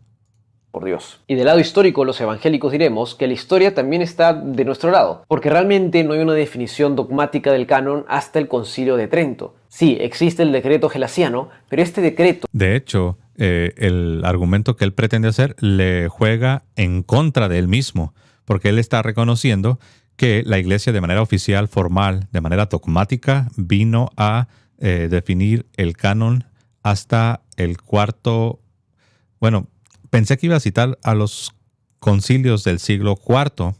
Por Dios. Y del lado histórico, los evangélicos diremos que la historia también está de nuestro lado, porque realmente no hay una definición dogmática del canon hasta el concilio de Trento. Sí, existe el decreto gelasiano, pero este decreto... De hecho, eh, el argumento que él pretende hacer le juega en contra de él mismo, porque él está reconociendo que la iglesia de manera oficial, formal, de manera dogmática, vino a eh, definir el canon hasta el cuarto, bueno, pensé que iba a citar a los concilios del siglo IV,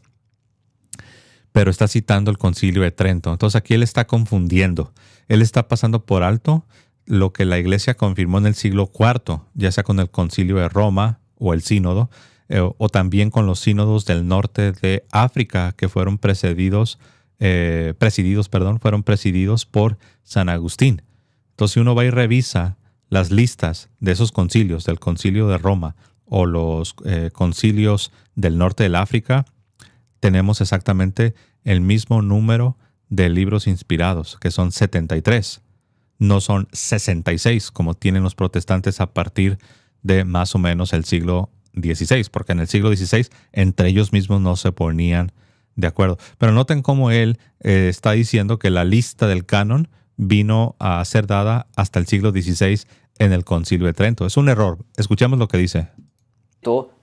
pero está citando el concilio de Trento. Entonces aquí él está confundiendo, él está pasando por alto lo que la iglesia confirmó en el siglo IV, ya sea con el concilio de Roma o el sínodo, eh, o también con los sínodos del norte de África que fueron precedidos, eh, presididos, perdón, fueron presididos por San Agustín. Entonces, si uno va y revisa las listas de esos concilios, del concilio de Roma o los eh, concilios del norte del África, tenemos exactamente el mismo número de libros inspirados, que son 73. No son 66 como tienen los protestantes a partir de más o menos el siglo XVI, porque en el siglo XVI entre ellos mismos no se ponían de acuerdo. Pero noten cómo él eh, está diciendo que la lista del canon vino a ser dada hasta el siglo XVI en el Concilio de Trento. Es un error. Escuchemos lo que dice.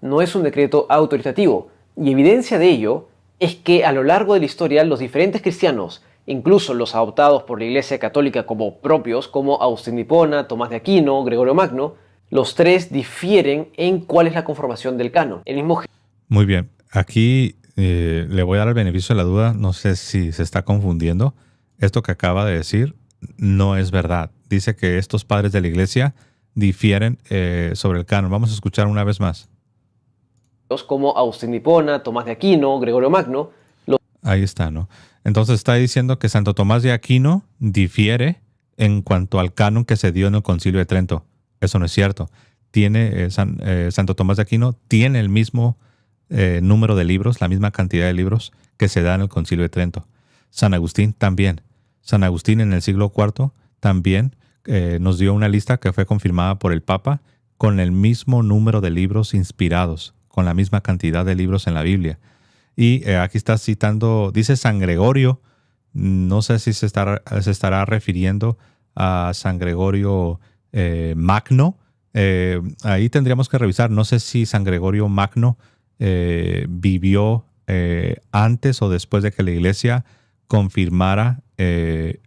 No es un decreto autoritativo y evidencia de ello es que a lo largo de la historia los diferentes cristianos, incluso los adoptados por la Iglesia Católica como propios, como Agustín de Tomás de Aquino, Gregorio Magno, los tres difieren en cuál es la conformación del canon. El mismo... Muy bien, aquí eh, le voy a dar el beneficio de la duda, no sé si se está confundiendo. Esto que acaba de decir no es verdad. Dice que estos padres de la iglesia difieren eh, sobre el canon. Vamos a escuchar una vez más. Como Agustín Hipona, Tomás de Aquino, Gregorio Magno. Ahí está, ¿no? Entonces está diciendo que Santo Tomás de Aquino difiere en cuanto al canon que se dio en el Concilio de Trento. Eso no es cierto. Tiene, eh, San, eh, Santo Tomás de Aquino tiene el mismo eh, número de libros, la misma cantidad de libros que se da en el Concilio de Trento. San Agustín también. San Agustín en el siglo IV también nos dio una lista que fue confirmada por el Papa con el mismo número de libros inspirados, con la misma cantidad de libros en la Biblia. Y aquí está citando, dice San Gregorio, no sé si se estará refiriendo a San Gregorio eh, magno. Eh, ahí tendríamos que revisar, no sé si San Gregorio Magno eh, vivió antes o después de que la iglesia confirmara,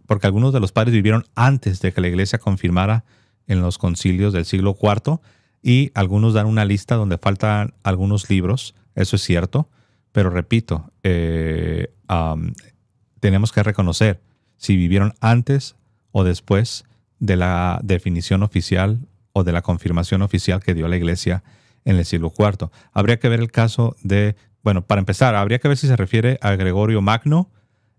porque algunos de los padres vivieron antes de que la iglesia confirmara en los concilios del siglo IV y algunos dan una lista donde faltan algunos libros, eso es cierto, pero repito, tenemos que reconocer si vivieron antes o después de la definición oficial o de la confirmación oficial que dio la Iglesia en el siglo IV. Habría que ver el caso de, bueno, para empezar, habría que ver si se refiere a Gregorio Magno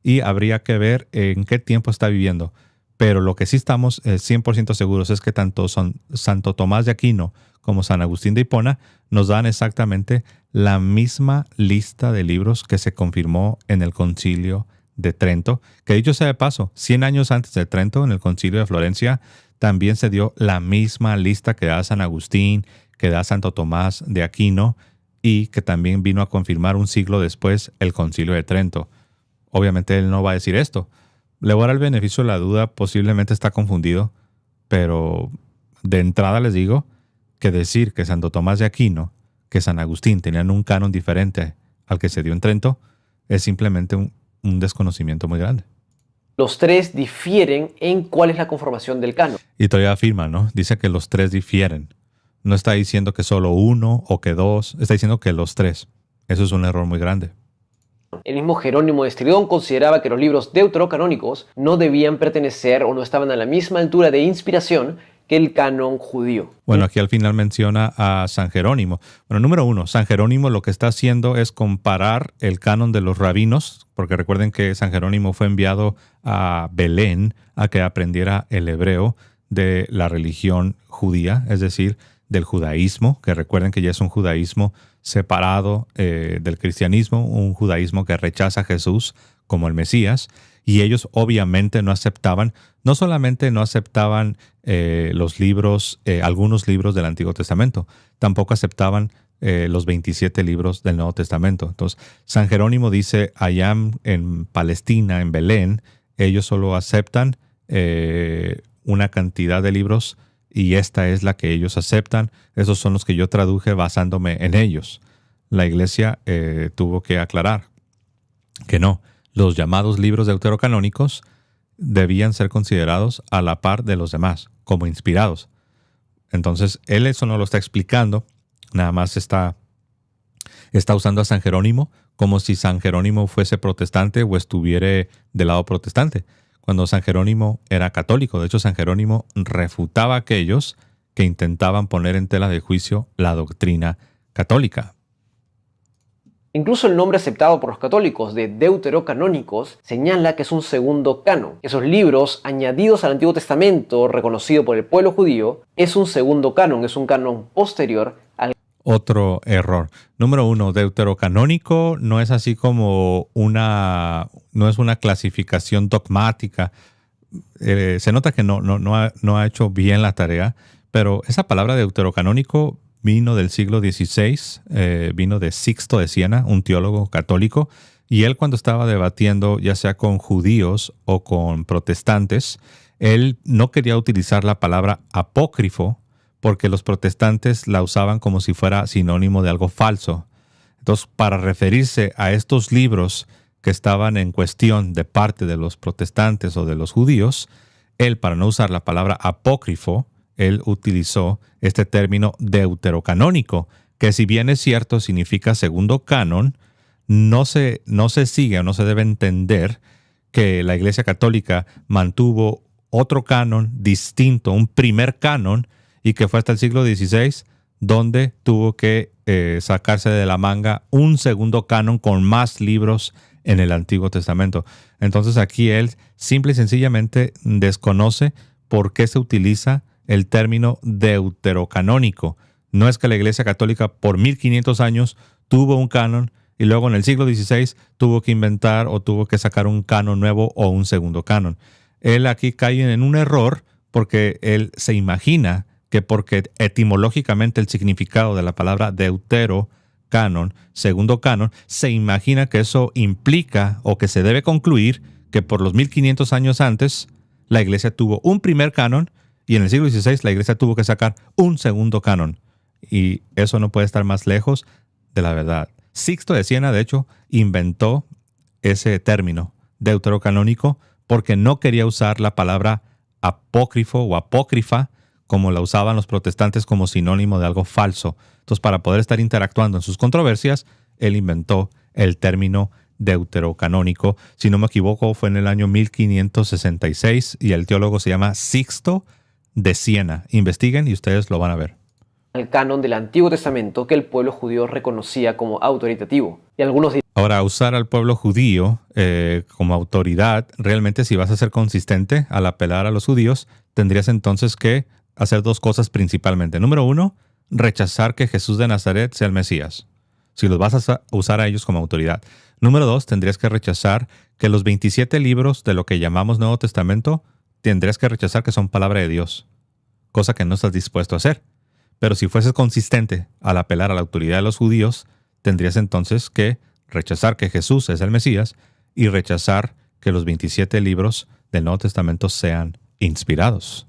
y habría que ver en qué tiempo está viviendo. Pero lo que sí estamos 100% eh, seguros es que tanto Santo Tomás de Aquino como San Agustín de Hipona nos dan exactamente la misma lista de libros que se confirmó en el concilio de Trento, que dicho sea de paso, 100 años antes de Trento, en el concilio de Florencia, también se dio la misma lista que da San Agustín, que da Santo Tomás de Aquino y que también vino a confirmar un siglo después el concilio de Trento. Obviamente él no va a decir esto. Le voy a dar el beneficio de la duda, posiblemente está confundido, pero de entrada les digo que decir que Santo Tomás de Aquino, que San Agustín tenían un canon diferente al que se dio en Trento, es simplemente un, un desconocimiento muy grande. Los tres difieren en cuál es la conformación del canon. Y todavía afirma, ¿no? Dice que los tres difieren. No está diciendo que solo uno o que dos, está diciendo que los tres. Eso es un error muy grande. El mismo Jerónimo de Estridón consideraba que los libros deuterocanónicos no debían pertenecer o no estaban a la misma altura de inspiración que el canon judío. Bueno, aquí al final menciona a San Jerónimo. Bueno, número uno, San Jerónimo lo que está haciendo es comparar el canon de los rabinos, porque recuerden que San Jerónimo fue enviado a Belén a que aprendiera el hebreo de la religión judía, es decir, del judaísmo, que recuerden que ya es un judaísmo separado eh, del cristianismo, un judaísmo que rechaza a Jesús como el Mesías, y ellos obviamente no aceptaban, no solamente no aceptaban eh, los libros, eh, algunos libros del Antiguo Testamento, tampoco aceptaban los 27 libros del Nuevo Testamento. Entonces, San Jerónimo dice, allá en Palestina, en Belén, ellos solo aceptan una cantidad de libros y esta es la que ellos aceptan. Esos son los que yo traduje basándome en ellos. La iglesia eh, tuvo que aclarar que no, los llamados libros deuterocanónicos debían ser considerados a la par de los demás, como inspirados. Entonces, él eso no lo está explicando, nada más está, está usando a San Jerónimo como si San Jerónimo fuese protestante o estuviera del lado protestante cuando San Jerónimo era católico. De hecho, San Jerónimo refutaba a aquellos que intentaban poner en tela de juicio la doctrina católica. Incluso el nombre aceptado por los católicos de deuterocanónicos señala que es un segundo canon. Esos libros añadidos al Antiguo Testamento reconocido por el pueblo judío es un segundo canon, es un canon posterior al otro error. Número uno, deuterocanónico no es así como una, no es una clasificación dogmática. Eh, se nota que no, no, ha, hecho bien la tarea, pero esa palabra deuterocanónico vino del siglo XVI, eh, vino de Sixto de Siena, un teólogo católico, y él cuando estaba debatiendo ya sea con judíos o con protestantes, él no quería utilizar la palabra apócrifo porque los protestantes la usaban como si fuera sinónimo de algo falso. Entonces, para referirse a estos libros que estaban en cuestión de parte de los protestantes o de los judíos, él, para no usar la palabra apócrifo, él utilizó este término deuterocanónico, que si bien es cierto significa segundo canon, no se, no se sigue o no se debe entender que la Iglesia Católica mantuvo otro canon distinto, un primer canon y que fue hasta el siglo XVI donde tuvo que eh, sacarse de la manga un segundo canon con más libros en el Antiguo Testamento. Entonces aquí él simple y sencillamente desconoce por qué se utiliza el término deuterocanónico. No es que la Iglesia Católica por 1500 años tuvo un canon y luego en el siglo XVI tuvo que inventar o tuvo que sacar un canon nuevo o un segundo canon. Él aquí cae en un error porque él se imagina que porque etimológicamente el significado de la palabra deutero canon, segundo canon, se imagina que eso implica o que se debe concluir que por los 1500 años antes la iglesia tuvo un primer canon y en el siglo XVI la iglesia tuvo que sacar un segundo canon. Y eso no puede estar más lejos de la verdad. Sixto de Siena, de hecho, inventó ese término deuterocanónico porque no quería usar la palabra apócrifo o apócrifa como la usaban los protestantes como sinónimo de algo falso. Entonces, para poder estar interactuando en sus controversias, él inventó el término deuterocanónico. Si no me equivoco, fue en el año 1566 y el teólogo se llama Sixto de Siena. Investiguen y ustedes lo van a ver. El canon del Antiguo Testamento que el pueblo judío reconocía como autoritativo. Y algunos Ahora, usar al pueblo judío eh, como autoridad, realmente si vas a ser consistente al apelar a los judíos, tendrías entonces que hacer dos cosas principalmente. Número uno, rechazar que Jesús de Nazaret sea el Mesías, si los vas a usar a ellos como autoridad. Número dos, tendrías que rechazar que los 27 libros de lo que llamamos Nuevo Testamento, tendrías que rechazar que son palabra de Dios, cosa que no estás dispuesto a hacer. Pero si fueses consistente al apelar a la autoridad de los judíos, tendrías entonces que rechazar que Jesús es el Mesías y rechazar que los 27 libros del Nuevo Testamento sean inspirados.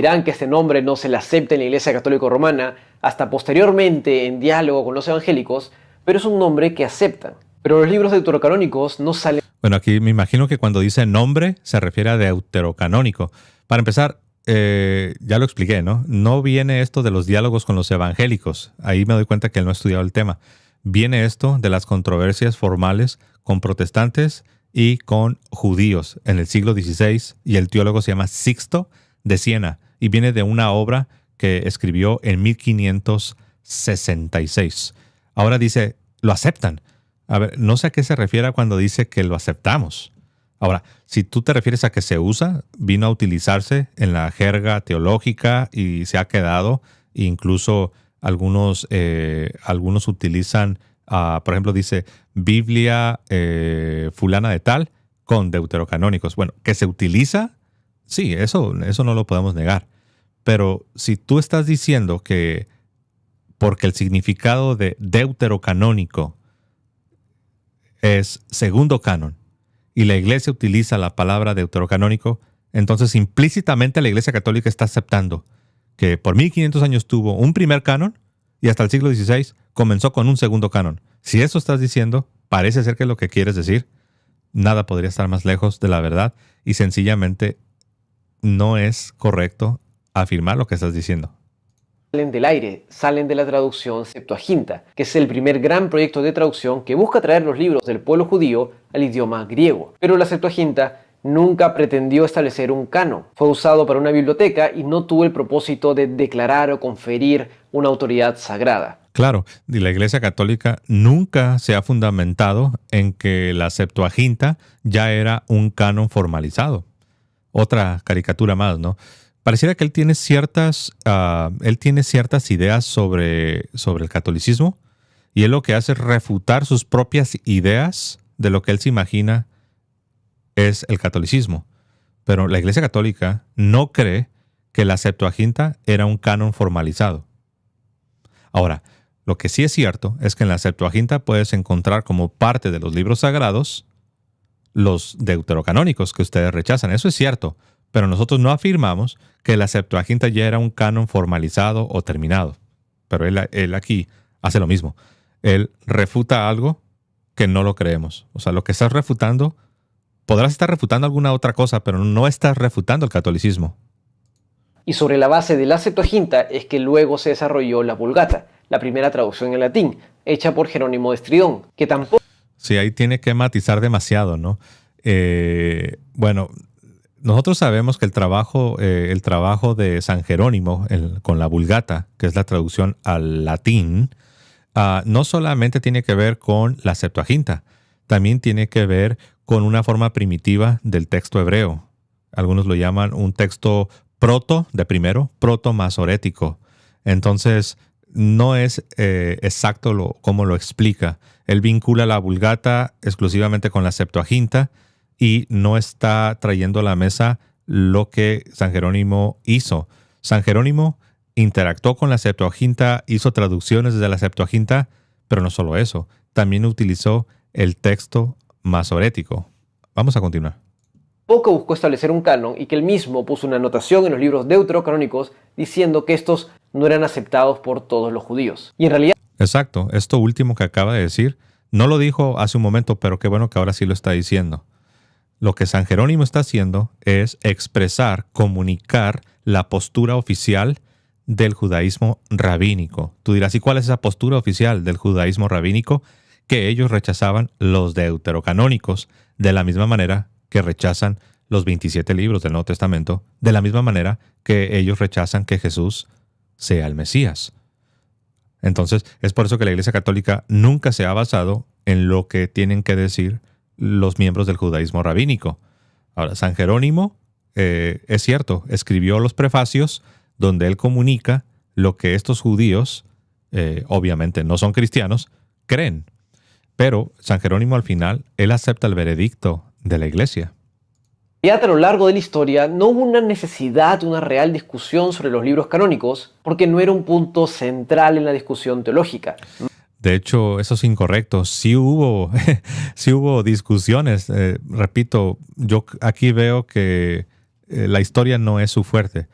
Dirán que este nombre no se le acepta en la Iglesia Católica Romana hasta posteriormente en diálogo con los evangélicos, pero es un nombre que aceptan. Pero los libros deuterocanónicos no salen. Bueno, aquí me imagino que cuando dice nombre se refiere a deuterocanónico. Para empezar, eh, ya lo expliqué, ¿no? No viene esto de los diálogos con los evangélicos. Ahí me doy cuenta que él no ha estudiado el tema. Viene esto de las controversias formales con protestantes y con judíos en el siglo XVI y el teólogo se llama Sixto de Siena y viene de una obra que escribió en 1566. Ahora dice, lo aceptan. A ver, no sé a qué se refiere cuando dice que lo aceptamos. Ahora, si tú te refieres a que se usa, vino a utilizarse en la jerga teológica y se ha quedado, incluso algunos, eh, algunos utilizan, ah, por ejemplo, dice Biblia eh, fulana de tal con deuterocanónicos. Bueno, que se utiliza Sí, eso, eso no lo podemos negar. Pero si tú estás diciendo que porque el significado de deuterocanónico es segundo canon y la iglesia utiliza la palabra deuterocanónico, entonces implícitamente la iglesia católica está aceptando que por 1500 años tuvo un primer canon y hasta el siglo XVI comenzó con un segundo canon. Si eso estás diciendo, parece ser que lo que quieres decir. Nada podría estar más lejos de la verdad y sencillamente no es correcto afirmar lo que estás diciendo salen del aire, salen de la traducción Septuaginta, que es el primer gran proyecto de traducción que busca traer los libros del pueblo judío al idioma griego. Pero la Septuaginta nunca pretendió establecer un canon. Fue usado para una biblioteca y no tuvo el propósito de declarar o conferir una autoridad sagrada. Claro, y la Iglesia Católica nunca se ha fundamentado en que la Septuaginta ya era un canon formalizado otra caricatura más, ¿no? Pareciera que él tiene ciertas, ah, él tiene ciertas ideas sobre, sobre el catolicismo y él lo que hace es refutar sus propias ideas de lo que él se imagina es el catolicismo. Pero la Iglesia Católica no cree que la Septuaginta era un canon formalizado. Ahora, lo que sí es cierto es que en la Septuaginta puedes encontrar como parte de los libros sagrados los deuterocanónicos que ustedes rechazan. Eso es cierto, pero nosotros no afirmamos que la Septuaginta ya era un canon formalizado o terminado. Pero él, aquí hace lo mismo. Él refuta algo que no lo creemos. O sea, lo que estás refutando, podrás estar refutando alguna otra cosa, pero no estás refutando el catolicismo. Y sobre la base de la Septuaginta es que luego se desarrolló la Vulgata, la primera traducción en latín, hecha por Jerónimo de Estridón, que tampoco Sí, ahí tiene que matizar demasiado, ¿no? Eh, bueno, nosotros sabemos que el trabajo, eh, el trabajo de San Jerónimo con la Vulgata, que es la traducción al latín, ah, no solamente tiene que ver con la Septuaginta, también tiene que ver con una forma primitiva del texto hebreo. Algunos lo llaman un texto proto de primero, proto masorético. Entonces, no es eh, exacto lo, como lo explica. Él vincula la Vulgata exclusivamente con la Septuaginta y no está trayendo a la mesa lo que San Jerónimo hizo. San Jerónimo interactuó con la Septuaginta, hizo traducciones desde la Septuaginta, pero no solo eso, también utilizó el texto masorético. Vamos a continuar. Poco buscó establecer un canon y que él mismo puso una anotación en los libros deuterocanónicos diciendo que estos no eran aceptados por todos los judíos. Y en realidad... Exacto, esto último que acaba de decir, no lo dijo hace un momento, pero qué bueno que ahora sí lo está diciendo. Lo que San Jerónimo está haciendo es expresar, comunicar la postura oficial del judaísmo rabínico. Tú dirás, ¿y cuál es esa postura oficial del judaísmo rabínico? Que ellos rechazaban los deuterocanónicos de la misma manera que rechazan los 27 libros del Nuevo Testamento, de la misma manera que ellos rechazan que Jesús sea el Mesías. Entonces, es por eso que la Iglesia Católica nunca se ha basado en lo que tienen que decir los miembros del judaísmo rabínico. Ahora, San Jerónimo, eh, es cierto, escribió los prefacios donde él comunica lo que estos judíos, eh, obviamente no son cristianos, creen. Pero San Jerónimo al final, él acepta el veredicto de la Iglesia. Ya a lo largo de la historia no hubo una necesidad una real discusión sobre los libros canónicos, porque no era un punto central en la discusión teológica. De hecho, eso es incorrecto. Sí hubo, sí hubo discusiones. Eh, repito, yo aquí veo que eh, la historia no es su fuerte.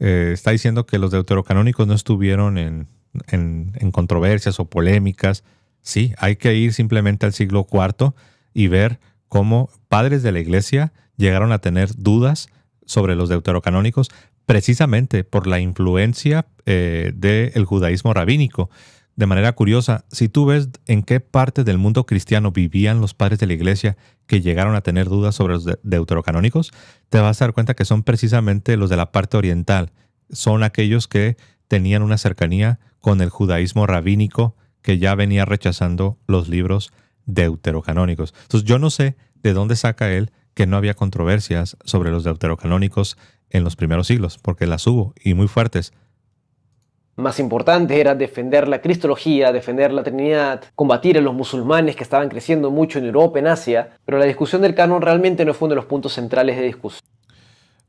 Eh, está diciendo que los deuterocanónicos no estuvieron en, en, en controversias o polémicas. Sí, hay que ir simplemente al siglo IV y ver cómo padres de la iglesia llegaron a tener dudas sobre los deuterocanónicos precisamente por la influencia eh, del judaísmo rabínico. De manera curiosa, si tú ves en qué parte del mundo cristiano vivían los padres de la iglesia que llegaron a tener dudas sobre los deuterocanónicos, te vas a dar cuenta que son precisamente los de la parte oriental. Son aquellos que tenían una cercanía con el judaísmo rabínico que ya venía rechazando los libros deuterocanónicos. Entonces yo no sé de dónde saca él que no había controversias sobre los deuterocanónicos en los primeros siglos, porque las hubo y muy fuertes. Más importante era defender la cristología, defender la Trinidad, combatir a los musulmanes que estaban creciendo mucho en Europa, en Asia, pero la discusión del canon realmente no fue uno de los puntos centrales de discusión.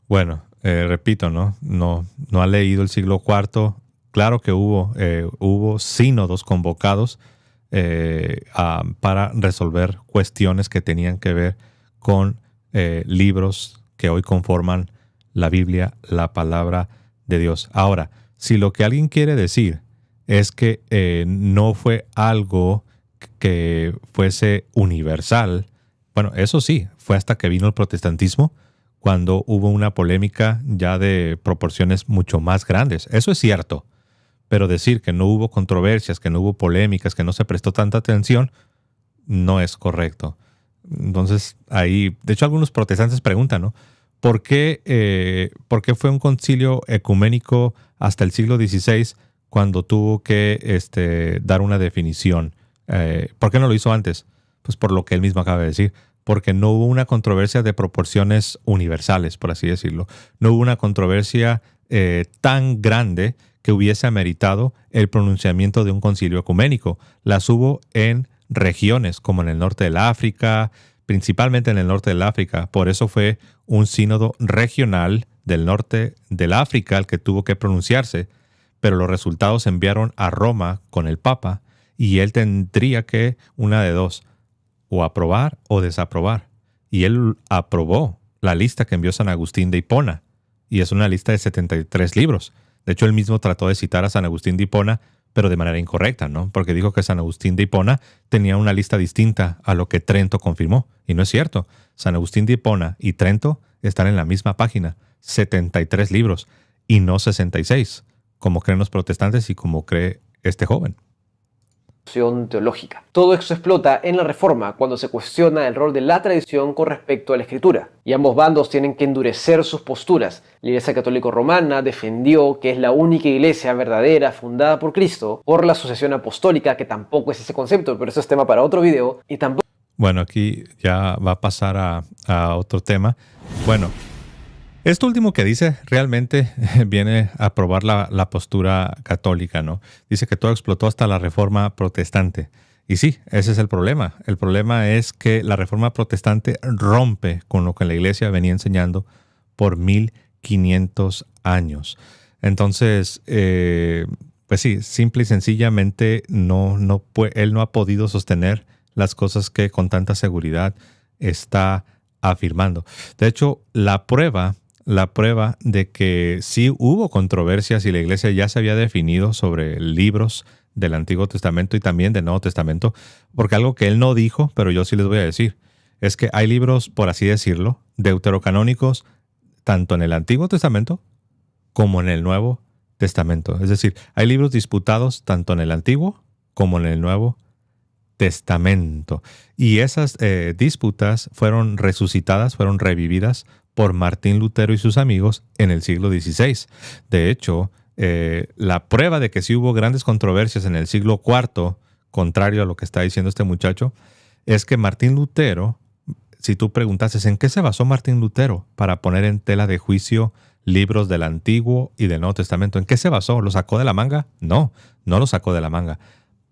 Bueno, eh, repito, ¿no? ¿no? No ha leído el siglo IV. Claro que hubo, eh, hubo sínodos convocados eh, para resolver cuestiones que tenían que ver con eh, libros que hoy conforman la Biblia, la palabra de Dios. Ahora, si lo que alguien quiere decir es que eh, no fue algo que fuese universal, bueno, eso sí, fue hasta que vino el protestantismo, cuando hubo una polémica ya de proporciones mucho más grandes. Eso es cierto. Pero decir que no hubo controversias, que no hubo polémicas, que no se prestó tanta atención, no es correcto. Entonces, ahí, de hecho, algunos protestantes preguntan, ¿no? ¿Por qué, eh, ¿por qué fue un concilio ecuménico hasta el siglo XVI cuando tuvo que este, dar una definición? Eh, ¿Por qué no lo hizo antes? Pues por lo que él mismo acaba de decir, porque no hubo una controversia de proporciones universales, por así decirlo. No hubo una controversia eh, tan grande que hubiese ameritado el pronunciamiento de un concilio ecuménico. Las hubo en regiones como en el norte del África, principalmente en el norte del África. Por eso fue un sínodo regional del norte del África el que tuvo que pronunciarse, pero los resultados se enviaron a Roma con el Papa y él tendría que una de dos, o aprobar o desaprobar. Y él aprobó la lista que envió San Agustín de Hipona, y es una lista de 73 libros. De hecho, él mismo trató de citar a San Agustín de Hipona, pero de manera incorrecta, ¿no? Porque dijo que San Agustín de Hipona tenía una lista distinta a lo que Trento confirmó. Y no es cierto. San Agustín de Hipona y Trento están en la misma página, 73 libros, y no 66, como creen los protestantes y como cree este joven teológica. Todo eso explota en la Reforma cuando se cuestiona el rol de la tradición con respecto a la escritura. Y ambos bandos tienen que endurecer sus posturas. La Iglesia Católica Romana defendió que es la única iglesia verdadera fundada por Cristo por la sucesión apostólica, que tampoco es ese concepto, pero eso es tema para otro video. Y tampoco... Bueno, aquí ya va a pasar a, a otro tema. Bueno, esto último que dice realmente viene a probar la, postura católica, ¿no? Dice que todo explotó hasta la reforma protestante. Y sí, ese es el problema. El problema es que la reforma protestante rompe con lo que la iglesia venía enseñando por 1500 años. Entonces, eh, pues sí, simple y sencillamente no, no él no ha podido sostener las cosas que con tanta seguridad está afirmando. De hecho, la prueba la prueba de que sí hubo controversias y la iglesia ya se había definido sobre libros del Antiguo Testamento y también del Nuevo Testamento, porque algo que él no dijo, pero yo sí les voy a decir, es que hay libros, por así decirlo, deuterocanónicos, tanto en el Antiguo Testamento como en el Nuevo Testamento. Es decir, hay libros disputados tanto en el Antiguo como en el Nuevo Testamento. Y esas eh, disputas fueron resucitadas, fueron revividas por Martín Lutero y sus amigos en el siglo XVI. De hecho, eh, la prueba de que sí hubo grandes controversias en el siglo IV, contrario a lo que está diciendo este muchacho, es que Martín Lutero, si tú preguntases en qué se basó Martín Lutero para poner en tela de juicio libros del Antiguo y del Nuevo Testamento, ¿en qué se basó? ¿Lo sacó de la manga? No, no lo sacó de la manga.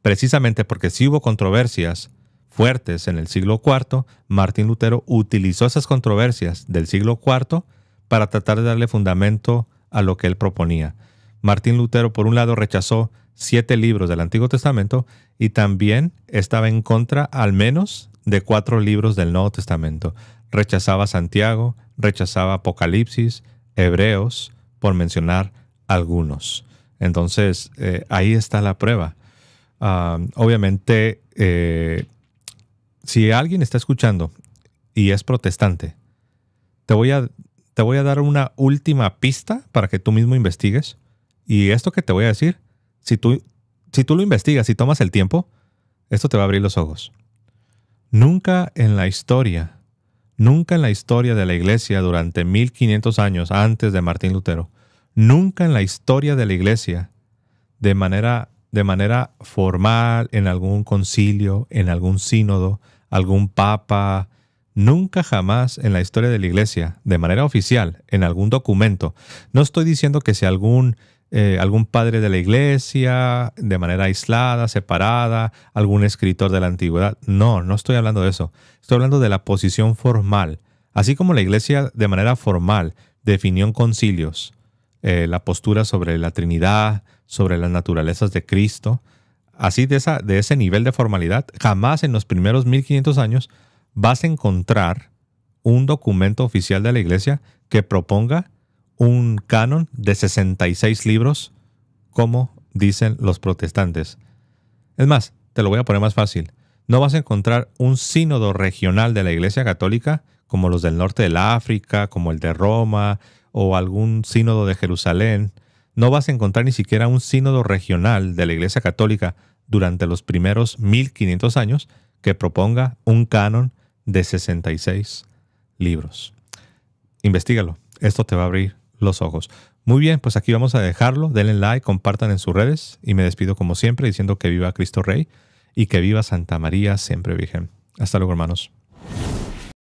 Precisamente porque sí hubo controversias fuertes en el siglo IV, Martín Lutero utilizó esas controversias del siglo IV para tratar de darle fundamento a lo que él proponía. Martín Lutero, por un lado, rechazó siete libros del Antiguo Testamento y también estaba en contra al menos de cuatro libros del Nuevo Testamento. Rechazaba Santiago, rechazaba Apocalipsis, Hebreos, por mencionar algunos. Entonces, eh, ahí está la prueba. Ah, obviamente, eh, si alguien está escuchando y es protestante, te voy a, te voy a dar una última pista para que tú mismo investigues. Y esto que te voy a decir, si tú, si tú lo investigas y tomas el tiempo, esto te va a abrir los ojos. Nunca en la historia, nunca en la historia de la iglesia durante 1500 años antes de Martín Lutero, nunca en la historia de la iglesia, de manera de manera formal en algún concilio, en algún sínodo, algún papa, Nunca jamás en la historia de la Iglesia, de manera oficial, en algún documento. No estoy diciendo que sea algún, eh, algún padre de la Iglesia, de manera aislada, separada, algún escritor de la antigüedad. No, no estoy hablando de eso. Estoy hablando de la posición formal. Así como la Iglesia de manera formal definió en concilios, eh, la postura sobre la Trinidad, sobre las naturalezas de Cristo. Así de, esa, de ese nivel de formalidad, jamás en los primeros 1500 años vas a encontrar un documento oficial de la Iglesia que proponga un canon de 66 libros, como dicen los protestantes. Es más, te lo voy a poner más fácil. No vas a encontrar un sínodo regional de la Iglesia Católica como los del norte del África, como el de Roma, o algún sínodo de Jerusalén, no vas a encontrar ni siquiera un sínodo regional de la Iglesia Católica durante los primeros 1500 años que proponga un canon de 66 libros. Investígalo, esto te va a abrir los ojos. Muy bien, pues aquí vamos a dejarlo. Denle like, compartan en sus redes y me despido como siempre diciendo que viva Cristo Rey y que viva Santa María siempre Virgen. Hasta luego hermanos.